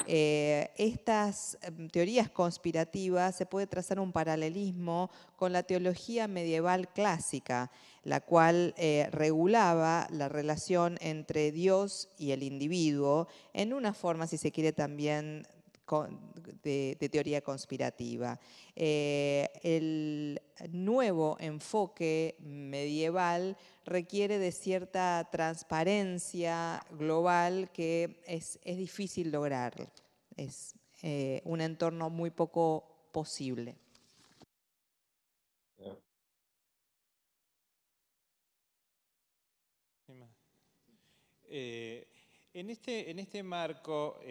Speaker 3: Eh, estas em, teorías conspirativas se puede trazar un paralelismo con la teología medieval clásica, la cual regulaba la relación entre Dios y el individuo en una forma, si se quiere, también de, teoría conspirativa. Eh, el nuevo enfoque medieval requiere de cierta transparencia global que es, difícil lograr. Es eh, un entorno muy poco posible.
Speaker 2: Eh, en, este, en este marco,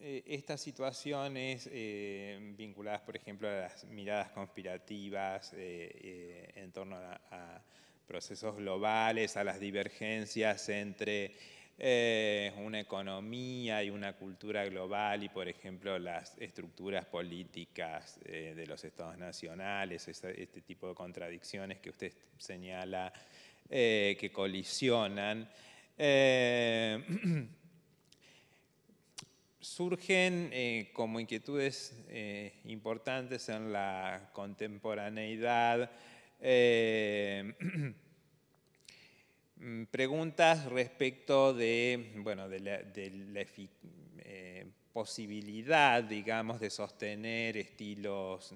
Speaker 2: Eh, estas situaciones eh, vinculadas, por ejemplo, a las miradas conspirativas eh, en torno a, a, procesos globales, a las divergencias entre una economía y una cultura global y, por ejemplo, las estructuras políticas de los estados nacionales, este tipo de contradicciones que usted señala que colisionan. surgen eh, como inquietudes eh, importantes en la contemporaneidad, eh, preguntas respecto de, bueno, la, de la posibilidad, digamos, de sostener estilos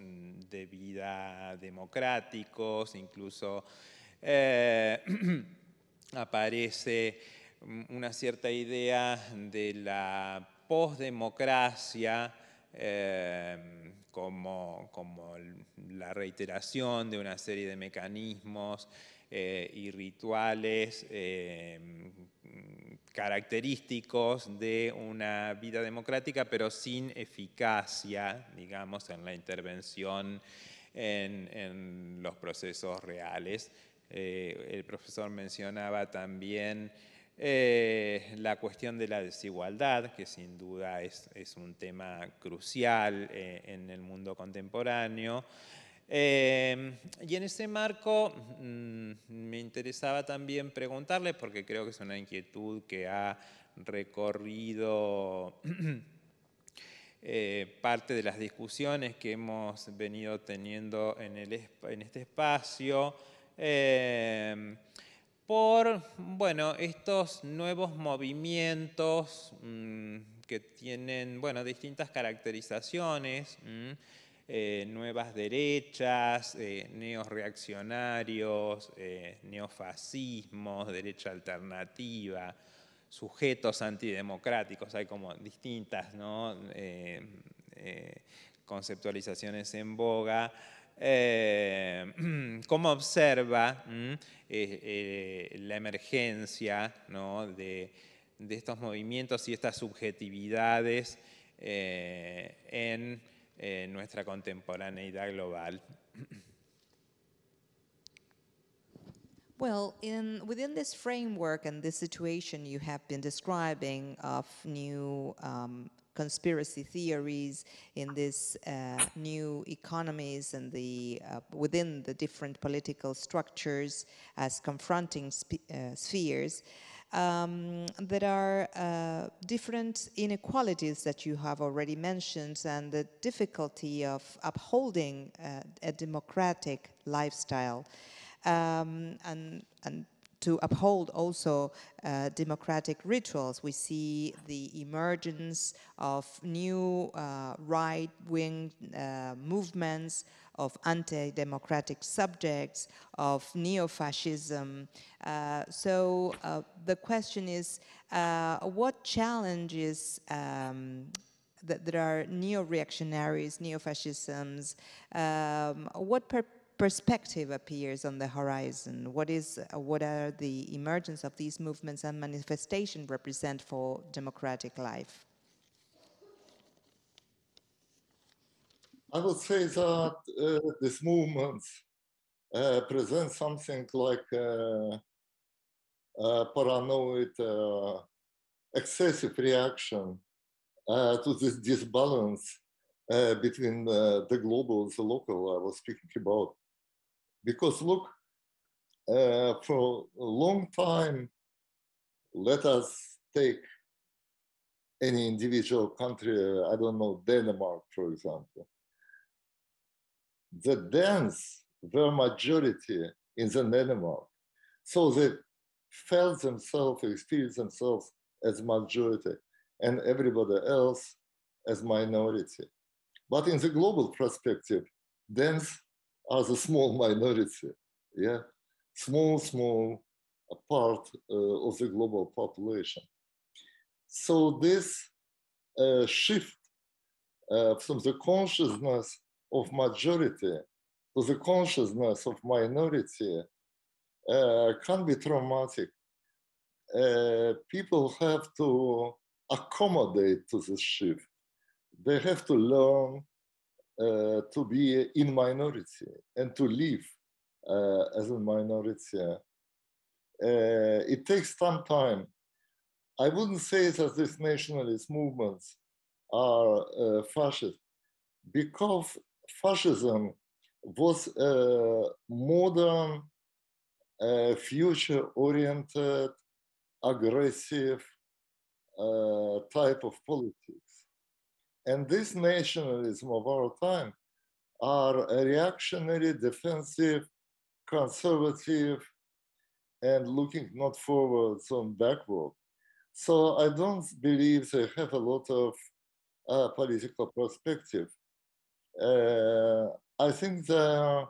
Speaker 2: de vida democráticos, incluso aparece una cierta idea de la posdemocracia, eh, como, la reiteración de una serie de mecanismos eh, y rituales eh, característicos de una vida democrática, pero sin eficacia, digamos, en la intervención en los procesos reales. el profesor mencionaba también eh, la cuestión de la desigualdad, que sin duda es, un tema crucial eh, en el mundo contemporáneo. Eh, y en ese marco mm, me interesaba también preguntarle, porque creo que es una inquietud que ha recorrido parte de las discusiones que hemos venido teniendo en, el, en este espacio, por bueno, estos nuevos movimientos mm, que tienen distintas caracterizaciones, mm, eh, nuevas derechas, eh, neoreaccionarios, eh, neofascismos, derecha alternativa, sujetos antidemocráticos, hay como distintas eh, conceptualizaciones en boga eh, cómo observa eh, eh, la emergencia de, estos movimientos y estas subjetividades eh, en nuestra contemporaneidad global.
Speaker 3: Well, in, within this framework and this situation you have been describing of new um, conspiracy theories in these uh, new economies and the uh, within the different political structures as confronting uh, spheres. Um, there are uh, different inequalities that you have already mentioned and the difficulty of upholding uh, a democratic lifestyle. Um, and, and to uphold also uh, democratic rituals. We see the emergence of new uh, right-wing uh, movements, of anti-democratic subjects, of neo-fascism. Uh, so uh, the question is, what challenges um, that there are neo-reactionaries, neo-fascisms, um, what purpose perspective appears on the horizon? What, is, uh, what are the emergence of these movements and manifestation represent for democratic
Speaker 4: life? I would say that uh, these movements uh, present something like uh, paranoid, uh, excessive reaction uh, to this disbalance between the global and the local I was speaking about because look, uh, for a long time, let us take any individual country, uh, I don't know, Denmark, for example. The Danes their majority in the Denmark. So they felt themselves, experienced themselves as majority and everybody else as minority. But in the global perspective, Danes as a small minority, yeah, small, small part uh, of the global population. So this uh, shift uh, from the consciousness of majority to the consciousness of minority uh, can be traumatic. Uh, people have to accommodate to this shift. They have to learn uh, to be in minority and to live uh, as a minority. Uh, it takes some time. I wouldn't say that these nationalist movements are uh, fascist because fascism was a uh, modern, uh, future-oriented, aggressive type of politics and this nationalism of our time are a reactionary, defensive, conservative, and looking not forwards on backward. So I don't believe they have a lot of uh, political perspective. Uh, I think they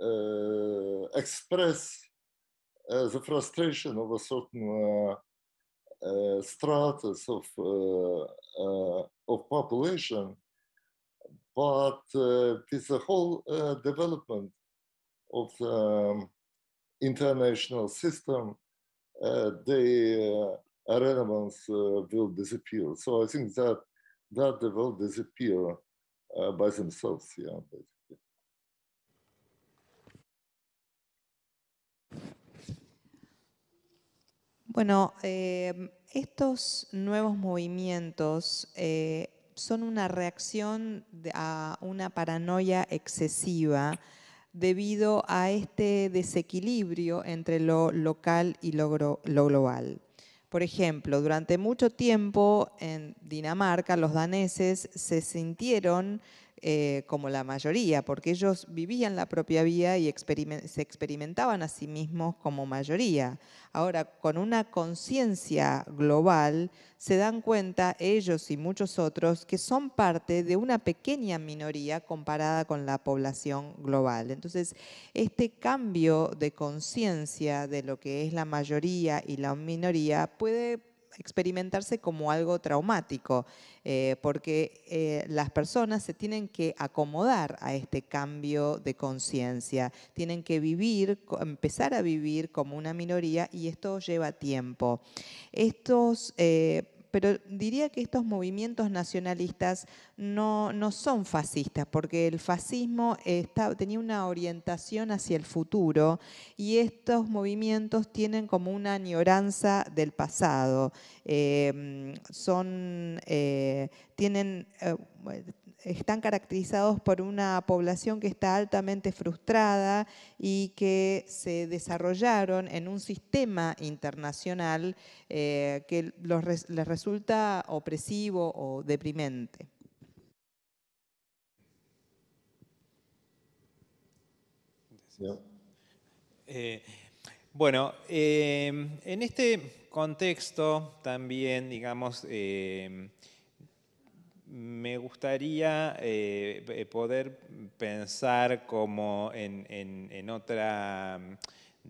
Speaker 4: uh, express uh, the frustration of a certain uh, Stratus э, of э, э, of population, but with the whole development of the um, international system, the relevance will disappear. So I think that that they will disappear by themselves. Yeah.
Speaker 3: Bueno, eh, estos nuevos movimientos eh, son una reacción a una paranoia excesiva debido a este desequilibrio entre lo local y lo global. Por ejemplo, durante mucho tiempo en Dinamarca los daneses se sintieron eh, como la mayoría, porque ellos vivían la propia vida y se experimentaban a sí mismos como mayoría. Ahora, con una conciencia global, se dan cuenta ellos y muchos otros que son parte de una pequeña minoría comparada con la población global. Entonces, este cambio de conciencia de lo que es la mayoría y la minoría puede experimentarse como algo traumático, eh, porque eh, las personas se tienen que acomodar a este cambio de conciencia, tienen que vivir, empezar a vivir como una minoría y esto lleva tiempo. Estos eh, pero diría que estos movimientos nacionalistas no, son fascistas, porque el fascismo tenía una orientación hacia el futuro y estos movimientos tienen como una añoranza del pasado. Eh, son, eh, tienen, eh, están caracterizados por una población que está altamente frustrada y que se desarrollaron en un sistema internacional eh, que les resulta opresivo o deprimente.
Speaker 2: Eh, bueno, eh, en este contexto también, digamos, me gustaría eh, eh, poder pensar como en, otra mm,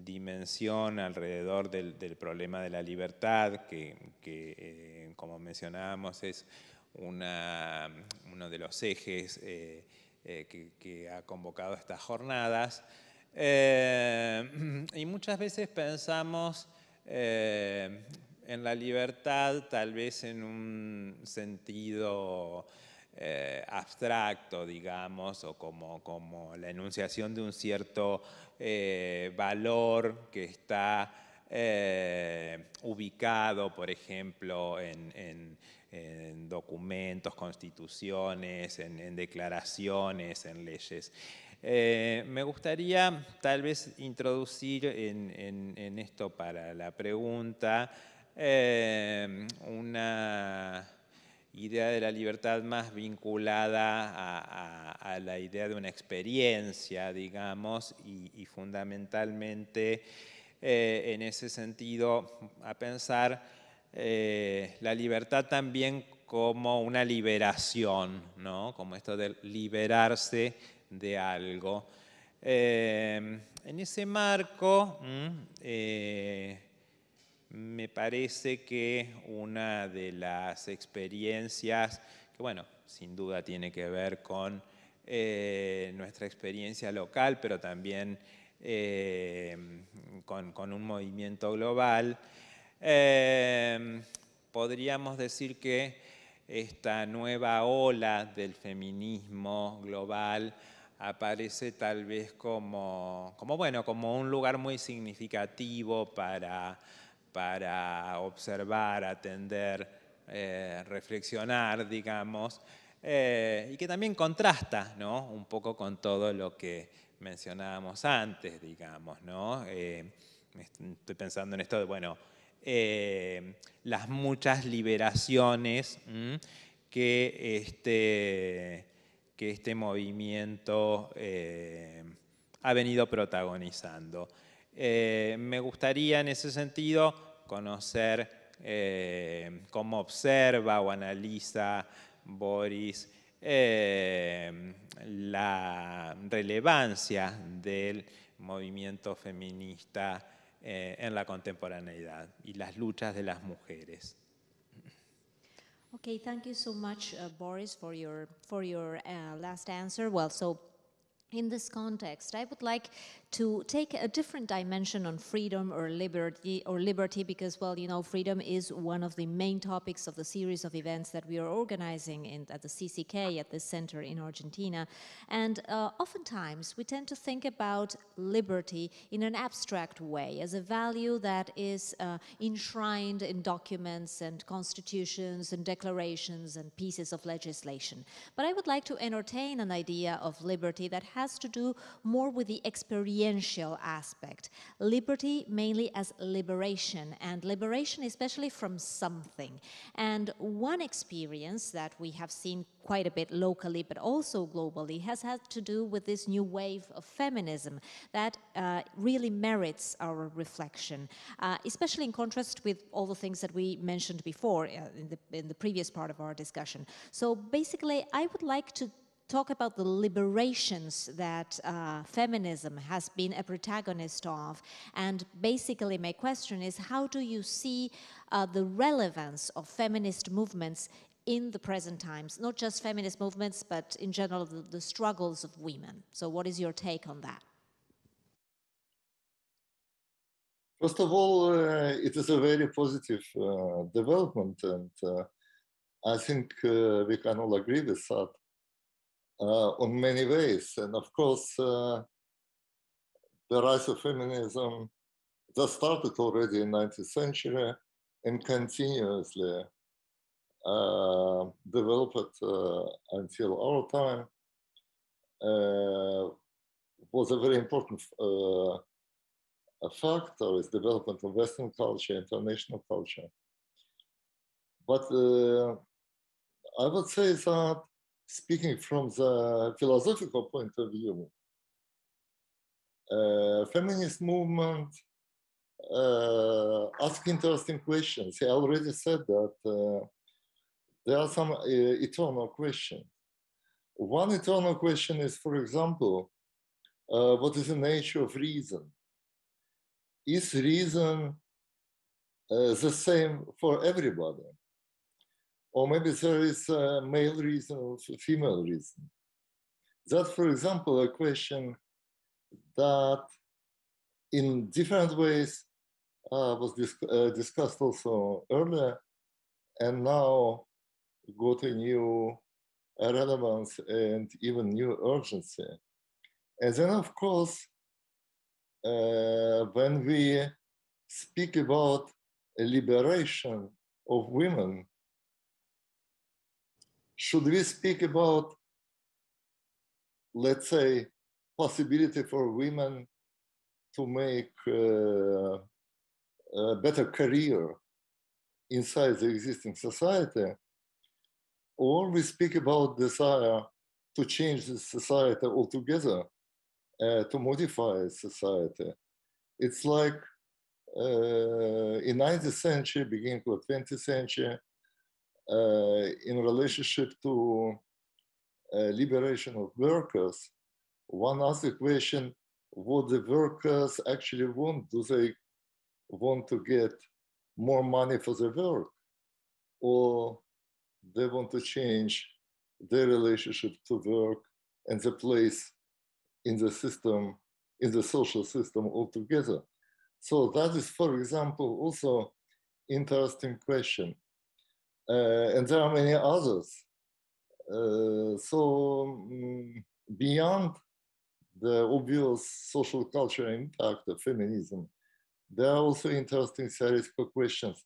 Speaker 2: dimensión alrededor del, problema de la libertad, que, eh, como mencionábamos es mm, uno de los ejes que, ha convocado estas jornadas. y muchas veces pensamos en la libertad tal vez en un sentido eh, abstracto, digamos, o como, la enunciación de un cierto eh, valor que está eh, ubicado, por ejemplo, en, documentos, constituciones, en, declaraciones, en leyes. me gustaría tal vez introducir en esto para la pregunta Em, una idea de la libertad más vinculada a, la idea de una experiencia, digamos, y, fundamentalmente eh, en ese sentido a pensar eh, la libertad también como una liberación, ¿no? como esto de liberarse de algo. Em, en ese marco, mm, eh, me parece que una de las experiencias, que bueno, sin duda tiene que ver con eh, nuestra experiencia local, pero también eh, con, un movimiento global, eh, podríamos decir que esta nueva ola del feminismo global aparece tal vez como, como, bueno, como un lugar muy significativo para para observar, atender, eh, reflexionar, digamos, eh, y que también contrasta ¿no? un poco con todo lo que mencionábamos antes, digamos. ¿no? Eh, estoy pensando en esto de, bueno, las muchas liberaciones que este, que este movimiento ha venido protagonizando. Eh, me gustaría en ese sentido conocer eh, cómo observa o analiza Boris eh, la relevancia del movimiento feminista en la contemporaneidad y las luchas de las mujeres.
Speaker 5: Okay, thank you so much, uh, Boris, for your for your uh, last answer. Well, so in this context, I would like to take a different dimension on freedom or liberty or liberty because well you know freedom is one of the main topics of the series of events that we are organizing in, at the CCK at this center in Argentina and uh, oftentimes we tend to think about liberty in an abstract way as a value that is uh, enshrined in documents and constitutions and declarations and pieces of legislation but I would like to entertain an idea of liberty that has to do more with the experience experiential aspect. Liberty mainly as liberation, and liberation especially from something. And one experience that we have seen quite a bit locally, but also globally, has had to do with this new wave of feminism that uh, really merits our reflection, uh, especially in contrast with all the things that we mentioned before uh, in, the, in the previous part of our discussion. So basically, I would like to talk about the liberations that uh, feminism has been a protagonist of. And basically my question is, how do you see uh, the relevance of feminist movements in the present times, not just feminist movements, but in general, the, the struggles of women. So what is your take on that?
Speaker 4: First of all, uh, it is a very positive uh, development, and uh, I think uh, we can all agree with that. Uh, on many ways. And of course, uh, the rise of feminism that started already in 19th century and continuously uh, developed uh, until our time uh, was a very important uh, factor is development of Western culture, international culture. But I would say that speaking from the philosophical point of view, uh, feminist movement uh, ask interesting questions. I already said that uh, there are some uh, eternal questions. One eternal question is, for example, uh, what is the nature of reason? Is reason uh, the same for everybody? or maybe there is a male reason or a female reason. That's, for example, a question that in different ways uh, was dis uh, discussed also earlier, and now got a new uh, relevance and even new urgency. And then, of course, uh, when we speak about liberation of women, should we speak about, let's say, possibility for women to make uh, a better career inside the existing society, or we speak about desire to change the society altogether, uh, to modify society. It's like uh, in 19th century, beginning of 20th century, uh, in relationship to uh, liberation of workers, one asks the question, what the workers actually want. Do they want to get more money for their work? Or they want to change their relationship to work and the place in the system, in the social system altogether. So that is, for example, also interesting question and there are many others. so um, beyond the obvious social cultural impact of feminism, there are also interesting theoretical questions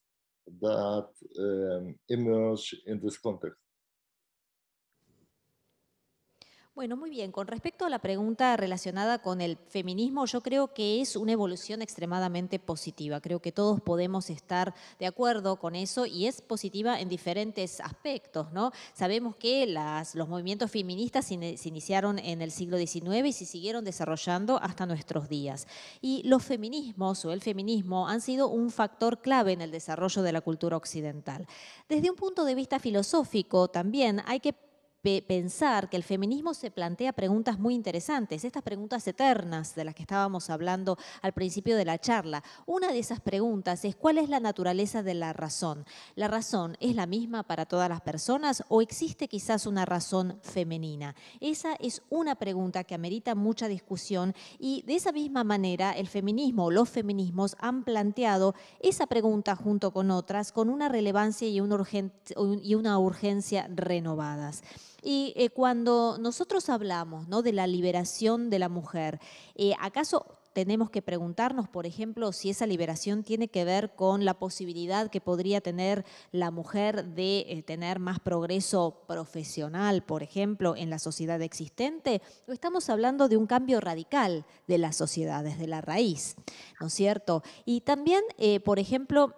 Speaker 4: that um, emerge in this context.
Speaker 5: Bueno, muy bien. Con respecto a la pregunta relacionada con el feminismo, yo creo que es una evolución extremadamente positiva. Creo que todos podemos estar de acuerdo con eso y es positiva en diferentes aspectos, ¿no? Sabemos que los movimientos feministas se iniciaron en el siglo XIX y se siguieron desarrollando hasta nuestros días. Y los feminismos o el feminismo han sido un factor clave en el desarrollo de la cultura occidental. Desde un punto de vista filosófico también hay que pensar que el feminismo se plantea preguntas muy interesantes, estas preguntas eternas de las que estábamos hablando al principio de la charla. Una de esas preguntas es ¿cuál es la naturaleza de la razón? ¿La razón es la misma para todas las personas o existe quizás una razón femenina? Esa es una pregunta que amerita mucha discusión y de esa misma manera el feminismo o los feminismos han planteado esa pregunta junto con otras con una relevancia y una urgencia renovadas. Y eh, cuando nosotros hablamos ¿no? de la liberación de la mujer, eh, ¿acaso tenemos que preguntarnos, por ejemplo, si esa liberación tiene que ver con la posibilidad que podría tener la mujer de eh, tener más progreso profesional, por ejemplo, en la sociedad existente, o estamos hablando de un cambio radical de las sociedades, de la raíz, ¿no es cierto? Y también, por ejemplo,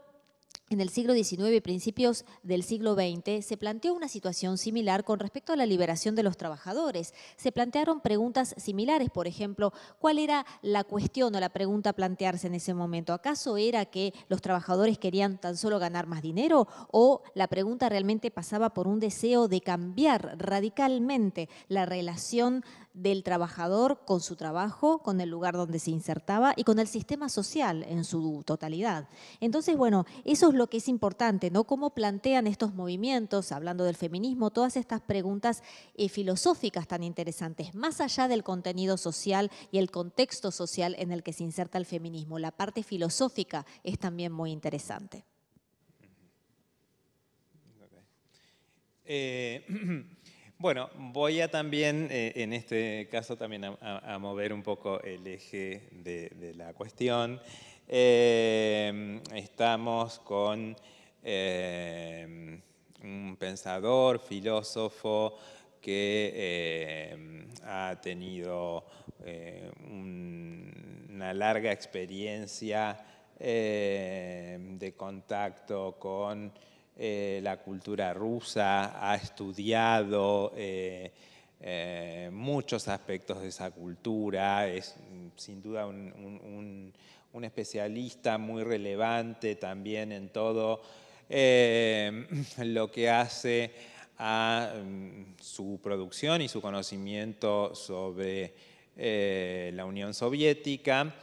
Speaker 5: en el siglo XIX y principios del siglo XX se planteó una situación similar con respecto a la liberación de los trabajadores. Se plantearon preguntas similares, por ejemplo, ¿cuál era la cuestión o la pregunta a plantearse en ese momento? ¿Acaso era que los trabajadores querían tan solo ganar más dinero o la pregunta realmente pasaba por un deseo de cambiar radicalmente la relación del trabajador con su trabajo, con el lugar donde se insertaba y con el sistema social en su totalidad? Entonces, bueno, eso es lo que es importante, ¿no? Cómo plantean estos movimientos, hablando del feminismo, todas estas preguntas eh, filosóficas tan interesantes, más allá del contenido social y el contexto social en el que se inserta el feminismo. La parte filosófica es también muy interesante.
Speaker 2: Eh, bueno, voy a también, eh, en este caso, también a, mover un poco el eje de la cuestión. Em, estamos con em, un pensador, filósofo, que em, ha tenido eh, una larga experiencia de contacto con eh, la cultura rusa, ha estudiado eh, muchos aspectos de esa cultura, es sin duda un un especialista muy relevante también en todo eh, lo que hace a mm, su producción y su conocimiento sobre eh, la Unión Soviética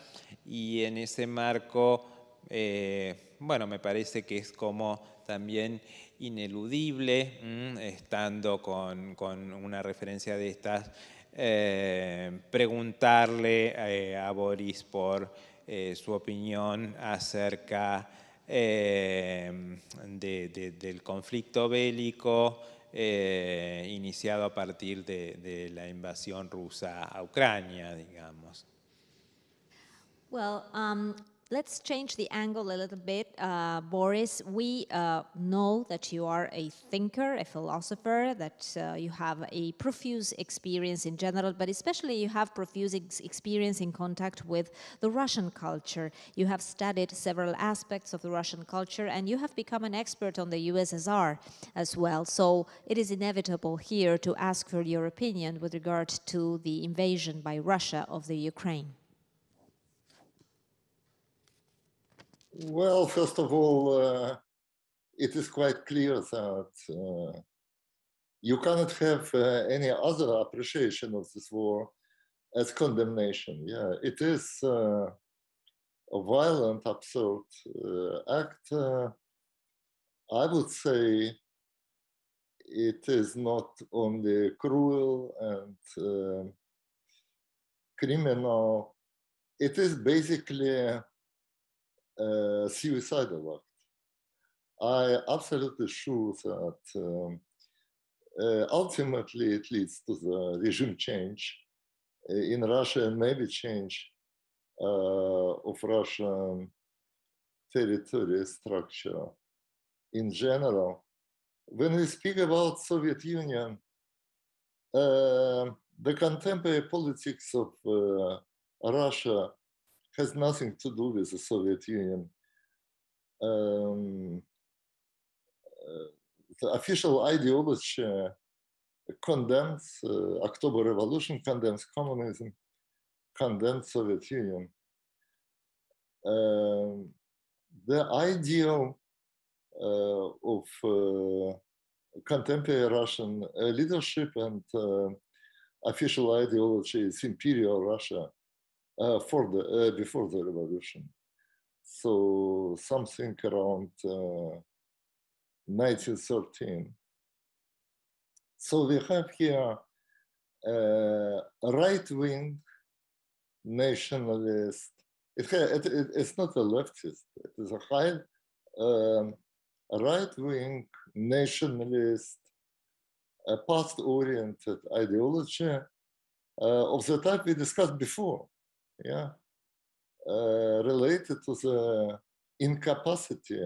Speaker 2: y en ese marco, eh, bueno, me parece que es como también ineludible, mm, estando con, una referencia de estas, preguntarle a Boris por eh, su opinión acerca em, del conflicto bélico eh, iniciado a partir de, la invasión rusa a Ucrania, digamos.
Speaker 5: Um, Let's change the angle a little bit. Uh, Boris, we uh, know that you are a thinker, a philosopher, that uh, you have a profuse experience in general, but especially you have profuse ex experience in contact with the Russian culture. You have studied several aspects of the Russian culture and you have become an expert on the USSR as well. So it is inevitable here to ask for your opinion with regard to the invasion by Russia of the Ukraine.
Speaker 4: Well, first of all, uh, it is quite clear that uh, you cannot have uh, any other appreciation of this war as condemnation. Yeah, it is uh, a violent, absurd uh, act. Uh, I would say it is not only cruel and criminal, it is basically uh, suicidal act. I absolutely sure that um, uh, ultimately it leads to the regime change in Russia and maybe change uh, of Russian territory structure in general. When we speak about Soviet Union, uh, the contemporary politics of Russia has nothing to do with the Soviet Union. Um, uh, the official ideology uh, condemns uh, October Revolution, condemns communism, condemns Soviet Union. Um, the ideal uh, of uh, contemporary Russian uh, leadership and official ideology is imperial Russia uh, for the uh, before the revolution. So something around uh, 1913. So we have here uh, a right-wing nationalist. It, it, it, it's not a leftist. It is a high um, right-wing nationalist, past-oriented ideology uh, of the type we discussed before yeah, uh, related to the incapacity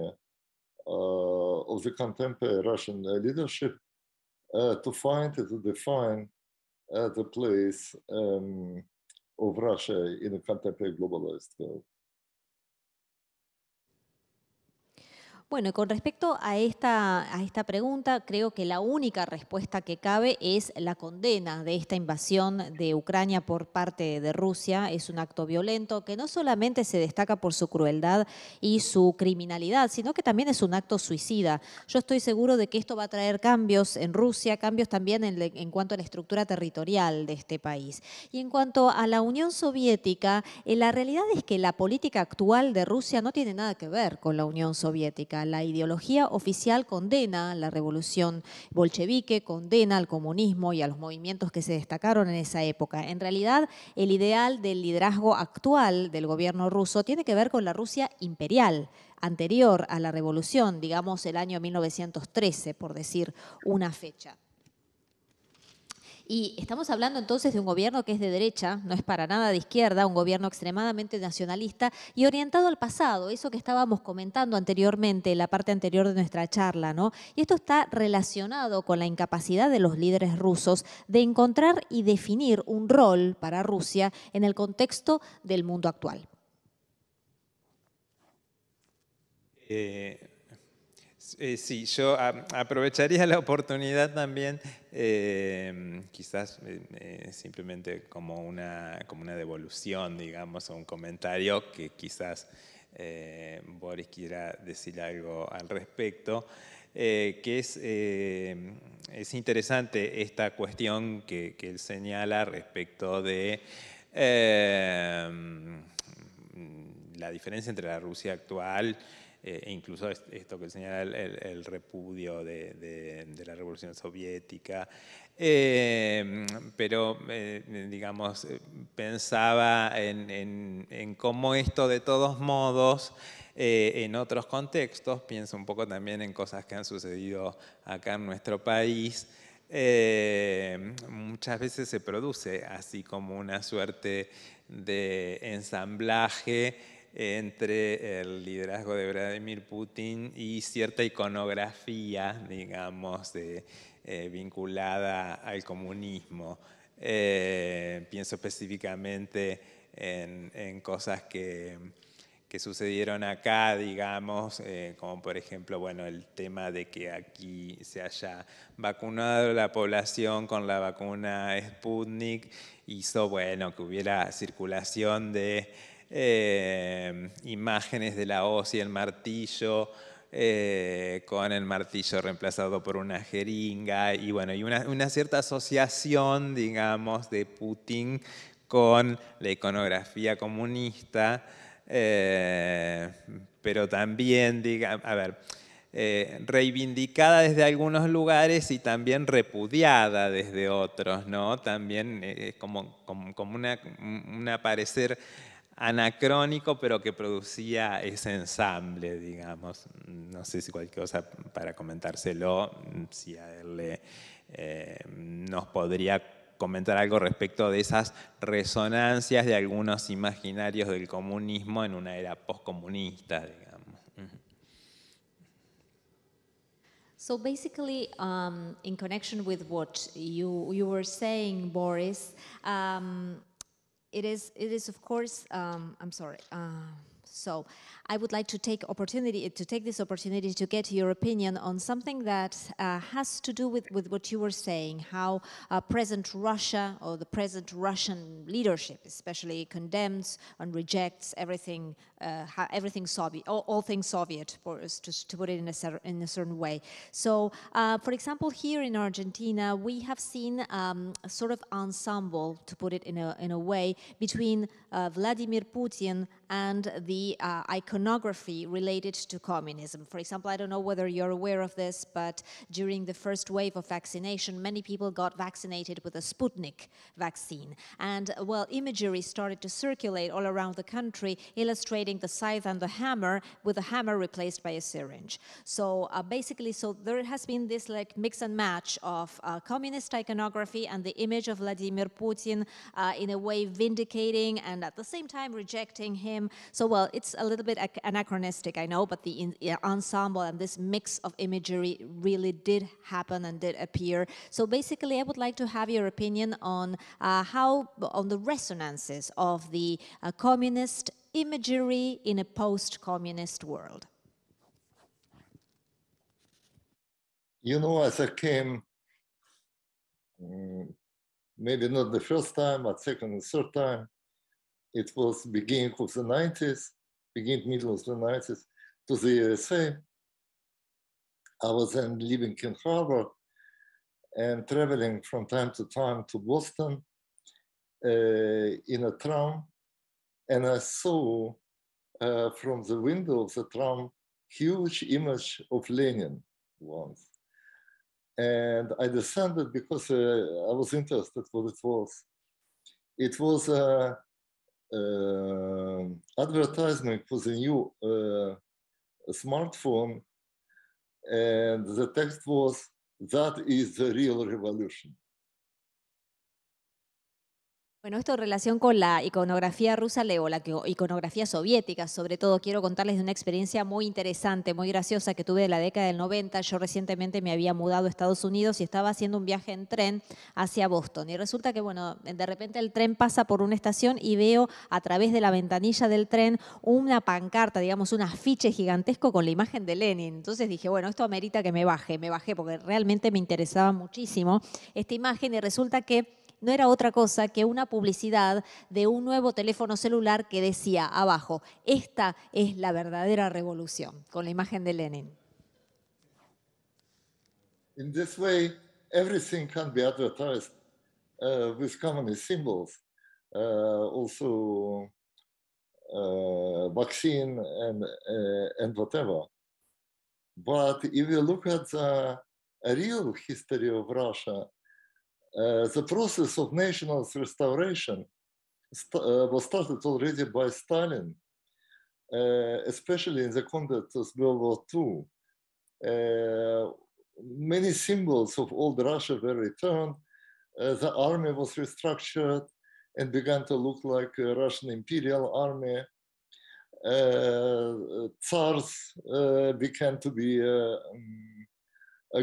Speaker 4: uh, of the contemporary Russian leadership uh, to find and to define uh, the place um, of Russia in a contemporary globalized world.
Speaker 5: Bueno, con respecto a esta, pregunta, creo que la única respuesta que cabe es la condena de esta invasión de Ucrania por parte de Rusia. Es un acto violento que no solamente se destaca por su crueldad y su criminalidad, sino que también es un acto suicida. Yo estoy seguro de que esto va a traer cambios en Rusia, cambios también en, cuanto a la estructura territorial de este país. Y en cuanto a la Unión Soviética, eh, la realidad es que la política actual de Rusia no tiene nada que ver con la Unión Soviética. La ideología oficial condena la revolución bolchevique, condena al comunismo y a los movimientos que se destacaron en esa época. En realidad, el ideal del liderazgo actual del gobierno ruso tiene que ver con la Rusia imperial anterior a la revolución, digamos el año 1913, por decir una fecha. Y estamos hablando entonces de un gobierno que es de derecha, no es para nada de izquierda, un gobierno extremadamente nacionalista y orientado al pasado, eso que estábamos comentando anteriormente, en la parte anterior de nuestra charla, ¿no? Y esto está relacionado con la incapacidad de los líderes rusos de encontrar y definir un rol para Rusia en el contexto del mundo actual.
Speaker 2: Eh eh, sí, yo aprovecharía la oportunidad también, em, quizás eh, eh, simplemente como una, como una devolución, digamos, o un comentario que quizás Boris quiera decir algo al respecto, que em, es, interesante esta cuestión que, que él señala respecto de em, la diferencia entre la Rusia actual eh, e incluso esto que señala el, repudio de, la Revolución Soviética. Eh, pero, eh, digamos, pensaba en, cómo esto de todos modos, en otros contextos, pienso un poco también en cosas que han sucedido acá en nuestro país, muchas veces se produce así como una suerte de ensamblaje entre el liderazgo de Vladimir Putin y cierta iconografía, digamos, eh, vinculada al comunismo. Eh, pienso específicamente en, cosas que, sucedieron acá, digamos, eh, como por ejemplo, bueno, el tema de que aquí se haya vacunado la población con la vacuna Sputnik hizo, bueno, que hubiera circulación de eh, imágenes de la hoz y el martillo, eh, con el martillo reemplazado por una jeringa, y bueno, y una, cierta asociación, digamos, de Putin con la iconografía comunista, eh, pero también, diga, a ver, reivindicada desde algunos lugares y también repudiada desde otros, ¿no? También es como, como, una, un aparecer anacrónico, pero que producía ese ensamble, digamos. No sé si cualquier cosa para comentárselo, si a él eh, nos podría comentar algo respecto de esas resonancias de algunos imaginarios del comunismo en una era postcomunista, digamos.
Speaker 5: So basically, um, in connection with what you, you were saying, Boris, um, it is, it is of course, um, I'm sorry. Uh, so I would like to take opportunity to take this opportunity to get your opinion on something that uh, has to do with, with what you were saying, how uh, present Russia or the present Russian leadership especially condemns and rejects everything, uh, everything Soviet, all, all things Soviet, for, to, to, put it in a, in a certain way. So, uh, for example, here in Argentina, we have seen um, a sort of ensemble, to put it in a, in a way, between uh, Vladimir Putin and the uh, iconography related to communism. For example, I don't know whether you're aware of this, but during the first wave of vaccination, many people got vaccinated with a Sputnik vaccine. And well, imagery started to circulate all around the country illustrating the scythe and the hammer with a hammer replaced by a syringe. So uh, basically, so there has been this like mix and match of uh, communist iconography and the image of Vladimir Putin uh, in a way vindicating and at the same time rejecting him him. So, well, it's a little bit anachronistic, I know, but the ensemble and this mix of imagery really did happen and did appear. So basically, I would like to have your opinion on uh, how, on the resonances of the uh, communist imagery in a post-communist
Speaker 4: world. You know, as I came, um, maybe not the first time, but second and third time, it was beginning of the 90s, beginning middle of the 90s to the USA. I was then living in Harvard and traveling from time to time to Boston uh, in a tram. And I saw uh, from the window of the tram huge image of Lenin once. And I descended because uh, I was interested what it was. It was a uh, advertisement for the new smartphone, and the text was, that is the real revolution.
Speaker 5: Bueno, esto en relación con la iconografía rusa leo, la iconografía soviética, sobre todo quiero contarles de una experiencia muy interesante, muy graciosa que tuve de la década del 90. Yo recientemente me había mudado a Estados Unidos y estaba haciendo un viaje en tren hacia Boston. Y resulta que, bueno, de repente el tren pasa por una estación y veo a través de la ventanilla del tren una pancarta, digamos, un afiche gigantesco con la imagen de Lenin. Entonces dije, bueno, esto amerita que me baje, me bajé porque realmente me interesaba muchísimo esta imagen y resulta que no era otra cosa que una publicidad de un nuevo teléfono celular que decía abajo, esta es la verdadera revolución, con la imagen de Lenin.
Speaker 4: In this way, everything can be advertised uh, with communist symbols. Uh, also, uh, vaccine and and whatever. But if you look at the real history of Russia the э, process of national restoration st uh, э, was started already by Stalin, uh, especially in the context of World War II. many symbols of old Russia were returned. the army was restructured and began to look like a Russian imperial army. Tsars began to be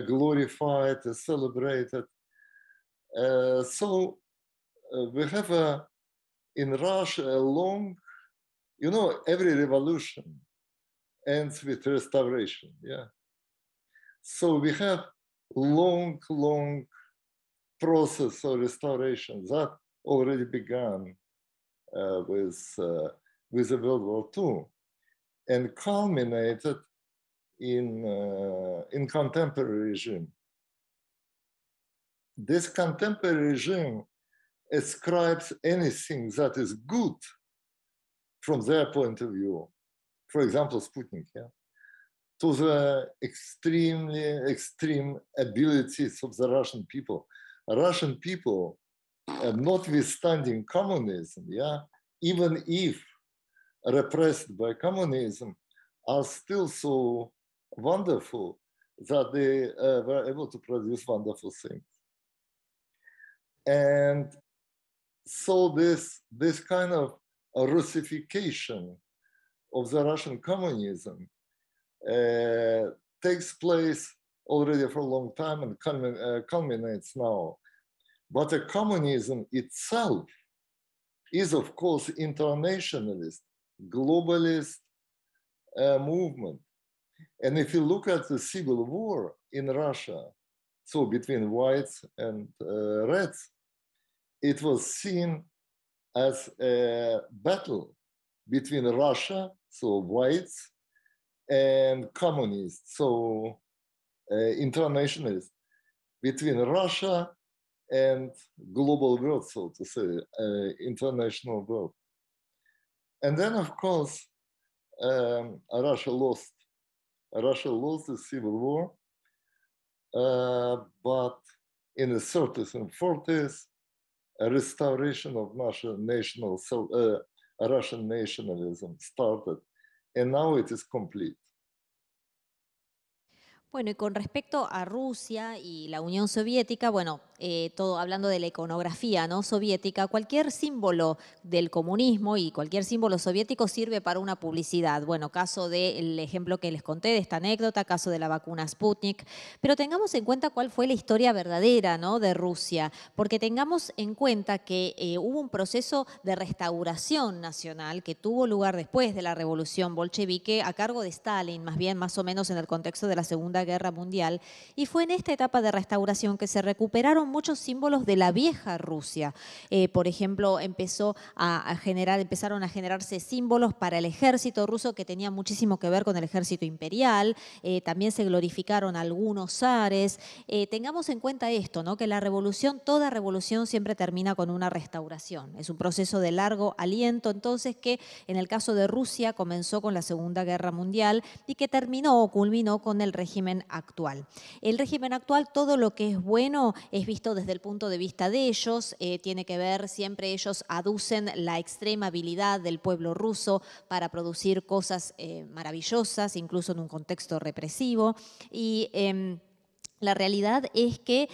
Speaker 4: glorified, celebrated uh, so uh, we have a, in Russia a long, you know, every revolution ends with restoration. Yeah. So we have long, long process of restoration that already began uh, with uh, with the World War II and culminated in uh, in contemporary regime this contemporary regime ascribes anything that is good from their point of view, for example, Sputnik, yeah, to the extremely extreme abilities of the Russian people. Russian people, uh, notwithstanding communism, yeah, even if repressed by communism, are still so wonderful that they uh, were able to produce wonderful things and so this this kind of Russification of the Russian communism uh, takes place already for a long time and culmin uh, culminates now. But the communism itself is, of course, internationalist, globalist uh, movement. And if you look at the civil war in Russia, so between whites and uh, reds, it was seen as a battle between Russia, so whites, and communists, so uh, internationalists, between Russia and global world, so to say, uh, international world. And then, of course, um, Russia lost. Russia lost the civil war, uh, but in the 30s and 40s, a restoration of national, uh, Russian nationalism started, and now it is complete.
Speaker 5: Bueno, y con respecto a Rusia y la Unión Soviética, bueno, Eh, todo hablando de la iconografía ¿no? soviética, cualquier símbolo del comunismo y cualquier símbolo soviético sirve para una publicidad. Bueno, caso del ejemplo que les conté de esta anécdota, caso de la vacuna Sputnik, pero tengamos en cuenta cuál fue la historia verdadera ¿no? de Rusia, porque tengamos en cuenta que eh, hubo un proceso de restauración nacional que tuvo lugar después de la revolución bolchevique a cargo de Stalin, más bien más o menos en el contexto de la Segunda Guerra Mundial, y fue en esta etapa de restauración que se recuperaron muchos símbolos de la vieja Rusia. Eh, por ejemplo, empezó a, generar, empezaron a generarse símbolos para el ejército ruso que tenía muchísimo que ver con el ejército imperial. Eh, también se glorificaron algunos zares. Eh, tengamos en cuenta esto, ¿no? que la revolución, toda revolución siempre termina con una restauración. Es un proceso de largo aliento, entonces que en el caso de Rusia comenzó con la Segunda Guerra Mundial y que terminó o culminó con el régimen actual. El régimen actual, todo lo que es bueno es visto desde el punto de vista de ellos, eh, tiene que ver, siempre ellos aducen la extrema habilidad del pueblo ruso para producir cosas eh, maravillosas, incluso en un contexto represivo. Y em, la realidad es que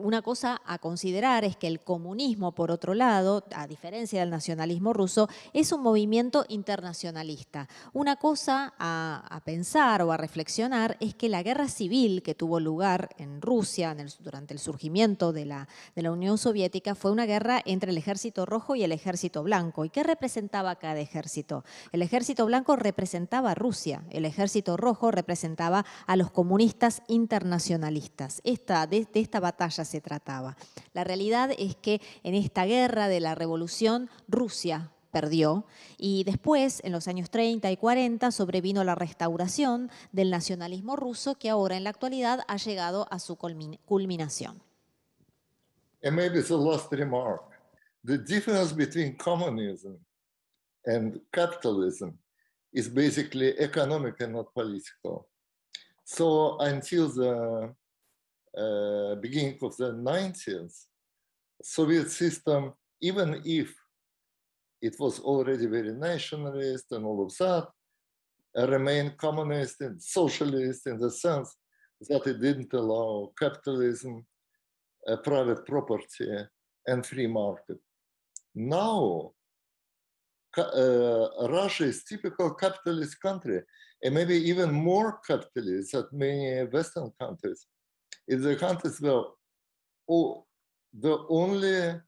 Speaker 5: una cosa a considerar es que el comunismo, por otro lado, a diferencia del nacionalismo ruso, es un movimiento internacionalista. Una cosa a, pensar o a reflexionar es que la guerra civil que tuvo lugar en Rusia durante el surgimiento de la, de la Unión Soviética fue una guerra entre el ejército rojo y el ejército blanco. ¿Y qué representaba cada ejército? El ejército blanco representaba a Rusia, el ejército rojo representaba a los comunistas internacionales. Esta, de, esta batalla se trataba. La realidad es que en esta guerra de la revolución, Rusia perdió y después, en los años 30 y 40, sobrevino la restauración del nacionalismo ruso que ahora en la actualidad ha llegado a su culminación.
Speaker 4: economic Uh, beginning of the 19th, Soviet system, even if it was already very nationalist and all of that, remained communist and socialist in the sense that it didn't allow capitalism, uh, private property, and free market. Now, uh, Russia is typical capitalist country, and maybe even more capitalist than many Western countries. In the country's where oh, the only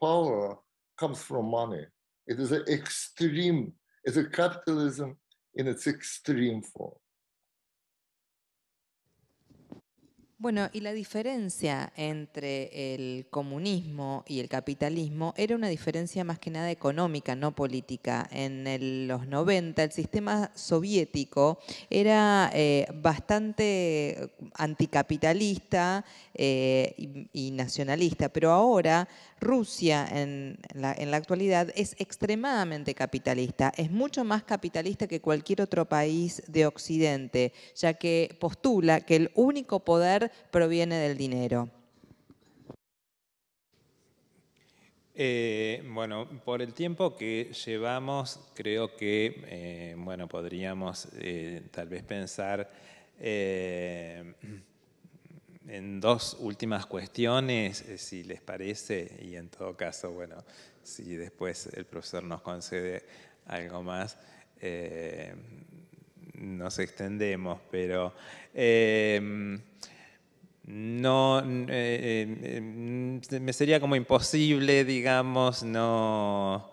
Speaker 4: power comes from money. It is an extreme, it's a capitalism in its extreme form.
Speaker 3: Bueno, y la diferencia entre el comunismo y el capitalismo era una diferencia más que nada económica, no política. En los 90 el sistema soviético era eh, bastante anticapitalista eh, y, nacionalista, pero ahora Rusia en la, en la actualidad es extremadamente capitalista, es mucho más capitalista que cualquier otro país de Occidente, ya que postula que el único poder proviene del dinero?
Speaker 2: Eh, bueno, por el tiempo que llevamos, creo que eh, bueno, podríamos eh, tal vez pensar en dos últimas cuestiones, si les parece, y en todo caso, bueno, si después el profesor nos concede algo más, nos extendemos, pero no eh, eh, mm, me sería como imposible, digamos, no,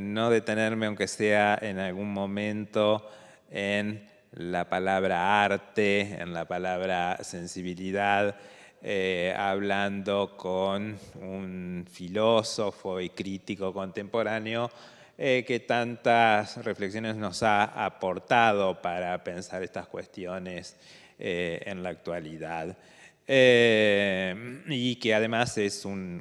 Speaker 2: no detenerme, aunque sea en algún momento, en la palabra arte, en la palabra sensibilidad, eh, hablando con un filósofo y crítico contemporáneo que tantas reflexiones nos ha aportado para pensar estas cuestiones en la actualidad. Eh, y que además es un,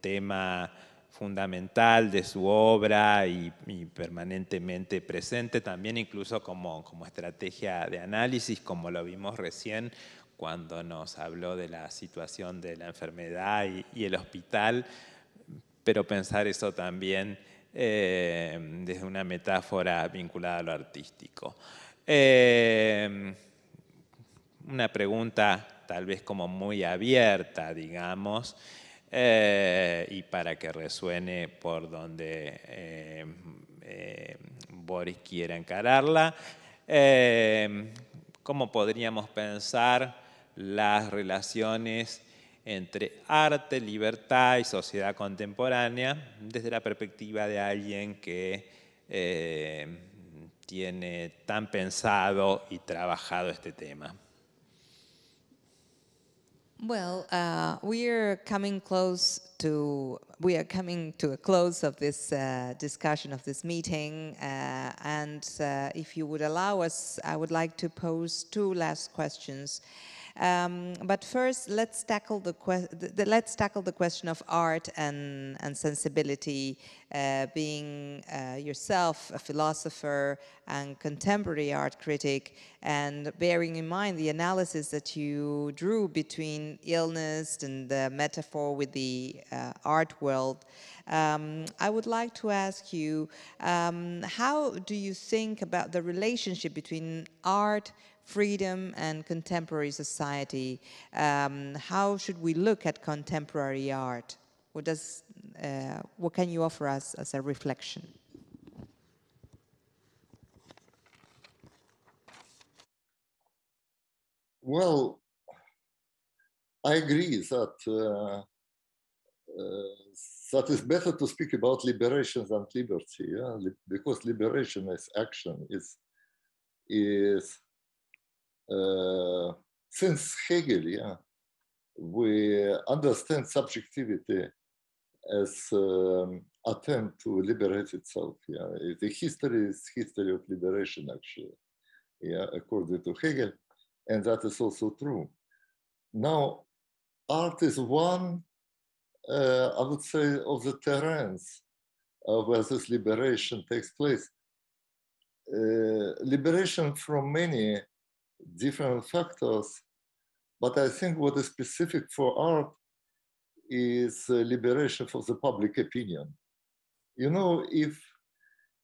Speaker 2: tema fundamental de su obra y, permanentemente presente, también incluso como, como estrategia de análisis, como lo vimos recién cuando nos habló de la situación de la enfermedad y, el hospital, pero pensar eso también eh, desde una metáfora vinculada a lo artístico. Eh, una pregunta tal vez como muy abierta, digamos, eh, y para que resuene por donde eh, eh, Boris quiera encararla. ¿Cómo podríamos pensar las relaciones entre arte, libertad y sociedad contemporánea desde la perspectiva de alguien que tiene tan pensado y trabajado este tema?
Speaker 3: Well, uh, we are coming close to we are coming to a close of this uh, discussion of this meeting, uh, and uh, if you would allow us, I would like to pose two last questions um, but first, let's tackle the, the, the, let's tackle the question of art and, and sensibility. Uh, being uh, yourself a philosopher and contemporary art critic, and bearing in mind the analysis that you drew between illness and the metaphor with the uh, art world, um, I would like to ask you um, how do you think about the relationship between art? freedom and contemporary society. Um, how should we look at contemporary art? What, does, uh, what can you offer us as a reflection?
Speaker 4: Well, I agree that uh, uh, that is better to speak about liberation than liberty, yeah? Li because liberation is action, is is uh, since Hegel, yeah, we understand subjectivity as um, attempt to liberate itself. Yeah, the history is history of liberation, actually. Yeah, according to Hegel, and that is also true. Now, art is one, uh, I would say, of the terrains uh, where this liberation takes place. Uh, liberation from many different factors. But I think what is specific for art is uh, liberation for the public opinion. You know, if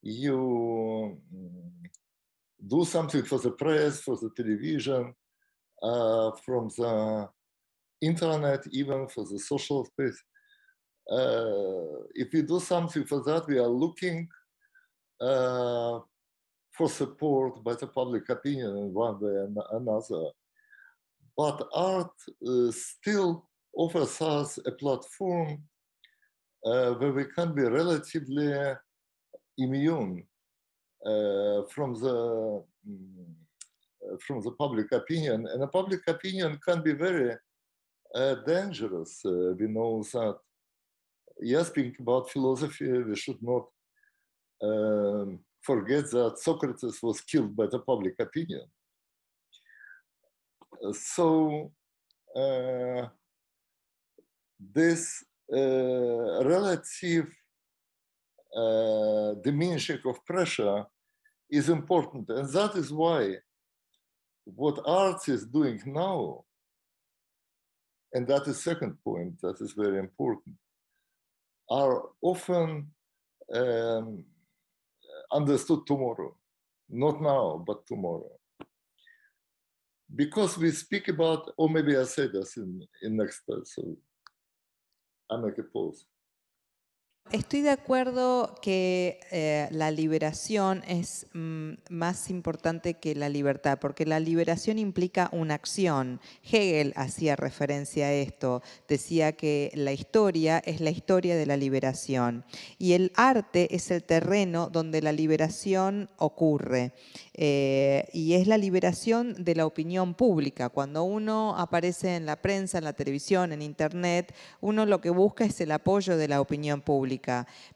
Speaker 4: you mm, do something for the press, for the television, uh, from the internet, even for the social space, uh, if we do something for that, we are looking uh, for support by the public opinion in one way and another. But art uh, still offers us a platform uh, where we can be relatively immune uh, from the mm, from the public opinion, and the public opinion can be very uh, dangerous. Uh, we know that. Yes, speaking about philosophy, we should not um, forget that Socrates was killed by the public opinion. So uh, this uh, relative uh, diminishing of pressure is important. And that is why what art is doing now, and that is second point that is very important, are often um, understood tomorrow, not now, but tomorrow. Because we speak about, or maybe I say this in, in next, so I make a pause.
Speaker 3: Estoy de acuerdo que eh, la liberación es mm, más importante que la libertad, porque la liberación implica una acción. Hegel hacía referencia a esto, decía que la historia es la historia de la liberación y el arte es el terreno donde la liberación ocurre eh, y es la liberación de la opinión pública. Cuando uno aparece en la prensa, en la televisión, en internet, uno lo que busca es el apoyo de la opinión pública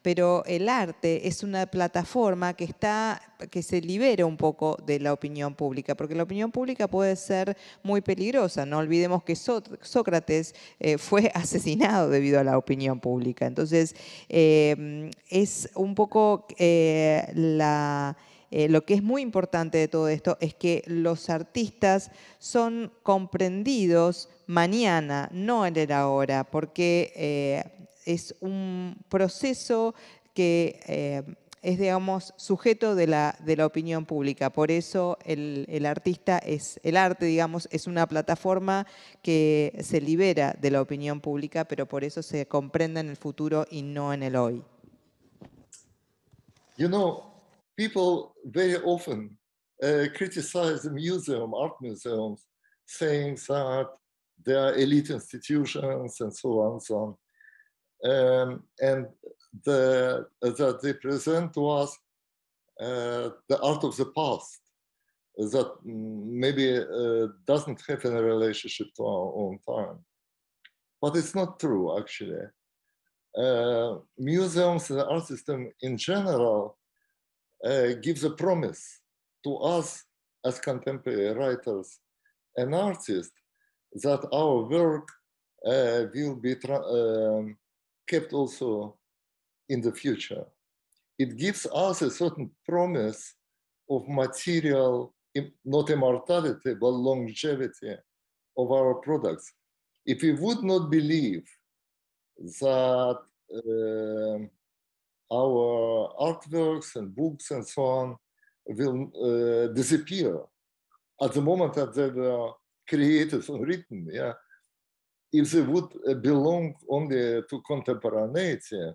Speaker 3: pero el arte es una plataforma que está que se libera un poco de la opinión pública, porque la opinión pública puede ser muy peligrosa. No olvidemos que Sócrates eh, fue asesinado debido a la opinión pública. Entonces, em, es un poco eh, eh, lo que es muy importante de todo esto es que los artistas son comprendidos mañana, no en el ahora, porque es un proceso que eh, es, digamos, sujeto de la, de la, opinión pública. Por eso el, el, artista es, el arte, digamos, es una plataforma que se libera de la opinión pública, pero por eso se comprende en el futuro y no en el hoy.
Speaker 4: You know, people very often uh, criticize the museum, art museums, saying that they are elite institutions and so on and so on. Um, and the, that they present was uh, the art of the past that maybe uh, doesn't have any relationship to our own time. But it's not true, actually. Uh, museums and the art system in general uh, gives a promise to us as contemporary writers and artists that our work uh, will be um, kept also in the future. It gives us a certain promise of material, not immortality, but longevity of our products. If we would not believe that uh, our artworks and books and so on will uh, disappear at the moment that they were created or written, yeah, if they would uh, belong only to contemporaneity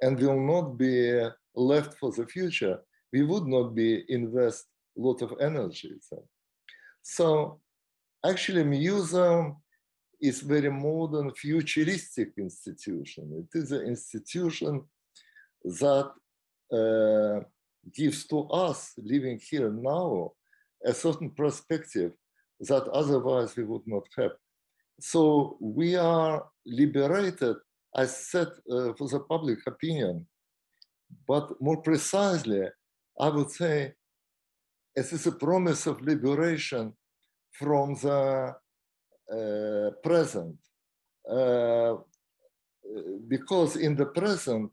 Speaker 4: and will not be left for the future, we would not be invest a lot of energy. So, so actually museum is very modern futuristic institution. It is an institution that uh, gives to us living here now a certain perspective that otherwise we would not have. So we are liberated, I said, uh, for the public opinion. But more precisely, I would say it is a promise of liberation from the uh, present. Uh, because in the present,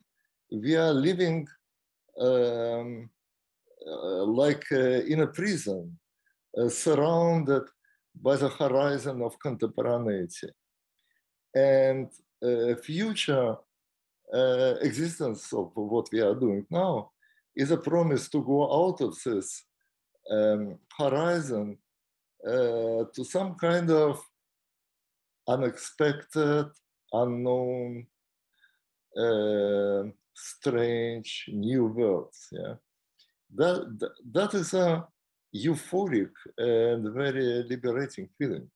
Speaker 4: we are living um, uh, like uh, in a prison, uh, surrounded by the horizon of contemporaneity. And a uh, future uh, existence of what we are doing now is a promise to go out of this um, horizon uh, to some kind of unexpected, unknown, uh, strange new worlds. Yeah, that that, that is a euphoric and very liberating feeling.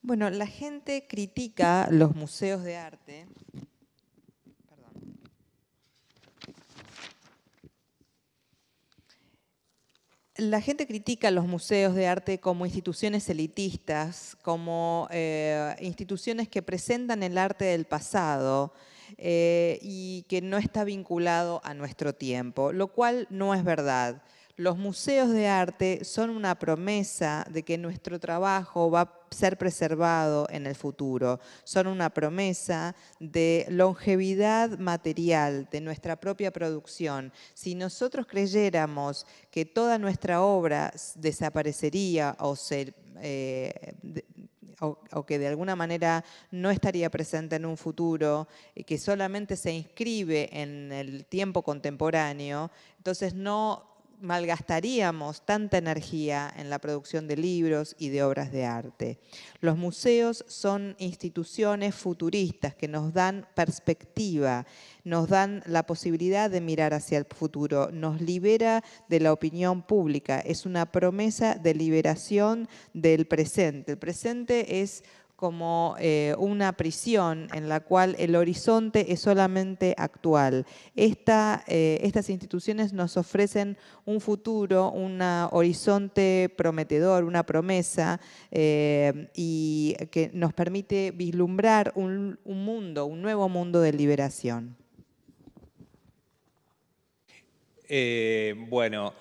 Speaker 3: Bueno, la gente critica los museos de arte. Perdón. La gente critica los museos de arte como instituciones elitistas, como eh, instituciones que presentan el arte del pasado eh, y que no está vinculado a nuestro tiempo, lo cual no es verdad. Los museos de arte son una promesa de que nuestro trabajo va a ser preservado en el futuro, son una promesa de longevidad material de nuestra propia producción. Si nosotros creyéramos que toda nuestra obra desaparecería o se eh, o, que de alguna manera no estaría presente en un futuro, eh, que solamente se inscribe en el tiempo contemporáneo, entonces no malgastaríamos tanta energía en la producción de libros y de obras de arte. Los museos son instituciones futuristas que nos dan perspectiva, nos dan la posibilidad de mirar hacia el futuro, nos libera de la opinión pública, es una promesa de liberación del presente. El presente es como eh, una prisión en la cual el horizonte es solamente actual. Eh, estas instituciones nos ofrecen un futuro, un horizonte prometedor, una promesa, eh, y que nos permite vislumbrar un, mundo, un nuevo mundo de liberación.
Speaker 2: bueno,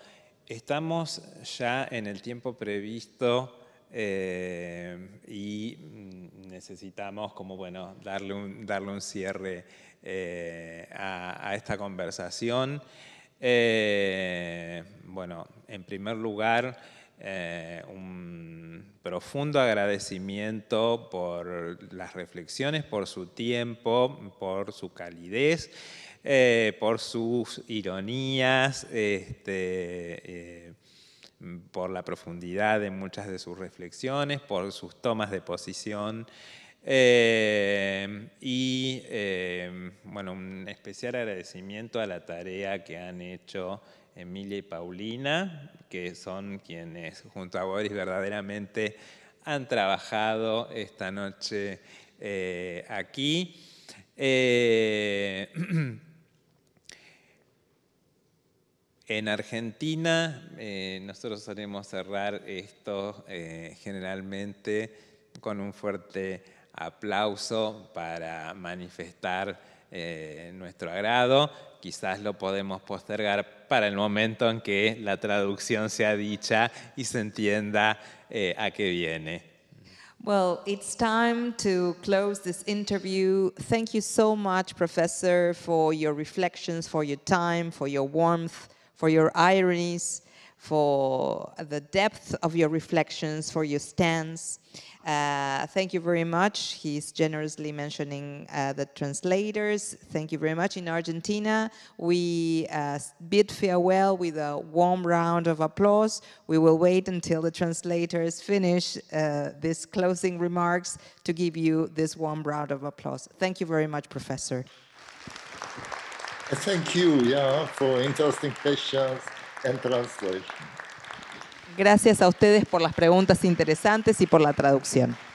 Speaker 2: estamos ya en el tiempo previsto eh, y mm, necesitamos como, bueno, darle un, darle un cierre eh, a, esta conversación. Eh, bueno, en primer lugar, un profundo agradecimiento por las reflexiones, por su tiempo, por su calidez, por sus ironías, este, por la profundidad de muchas de sus reflexiones, por sus tomas de posición. Eh, y eh, bueno, un especial agradecimiento a la tarea que han hecho Emilia y Paulina, que son quienes junto a Boris verdaderamente han trabajado esta noche eh, aquí. En Argentina, eh, nosotros solemos cerrar esto eh, generalmente con un fuerte aplauso para manifestar eh, nuestro agrado. Quizás lo podemos postergar para el momento en que la traducción sea dicha y se entienda eh, a qué viene.
Speaker 3: Well, it's time to close this interview. Thank you so much, Professor, for your reflections, for your time, for your warmth. for your ironies, for the depth of your reflections, for your stance. Uh, thank you very much. He's generously mentioning uh, the translators. Thank you very much. In Argentina, we uh, bid farewell with a warm round of applause. We will wait until the translators finish uh, these closing remarks to give you this warm round of applause. Thank you very much, Professor. Gracias a ustedes por las preguntas interesantes y por la traducción.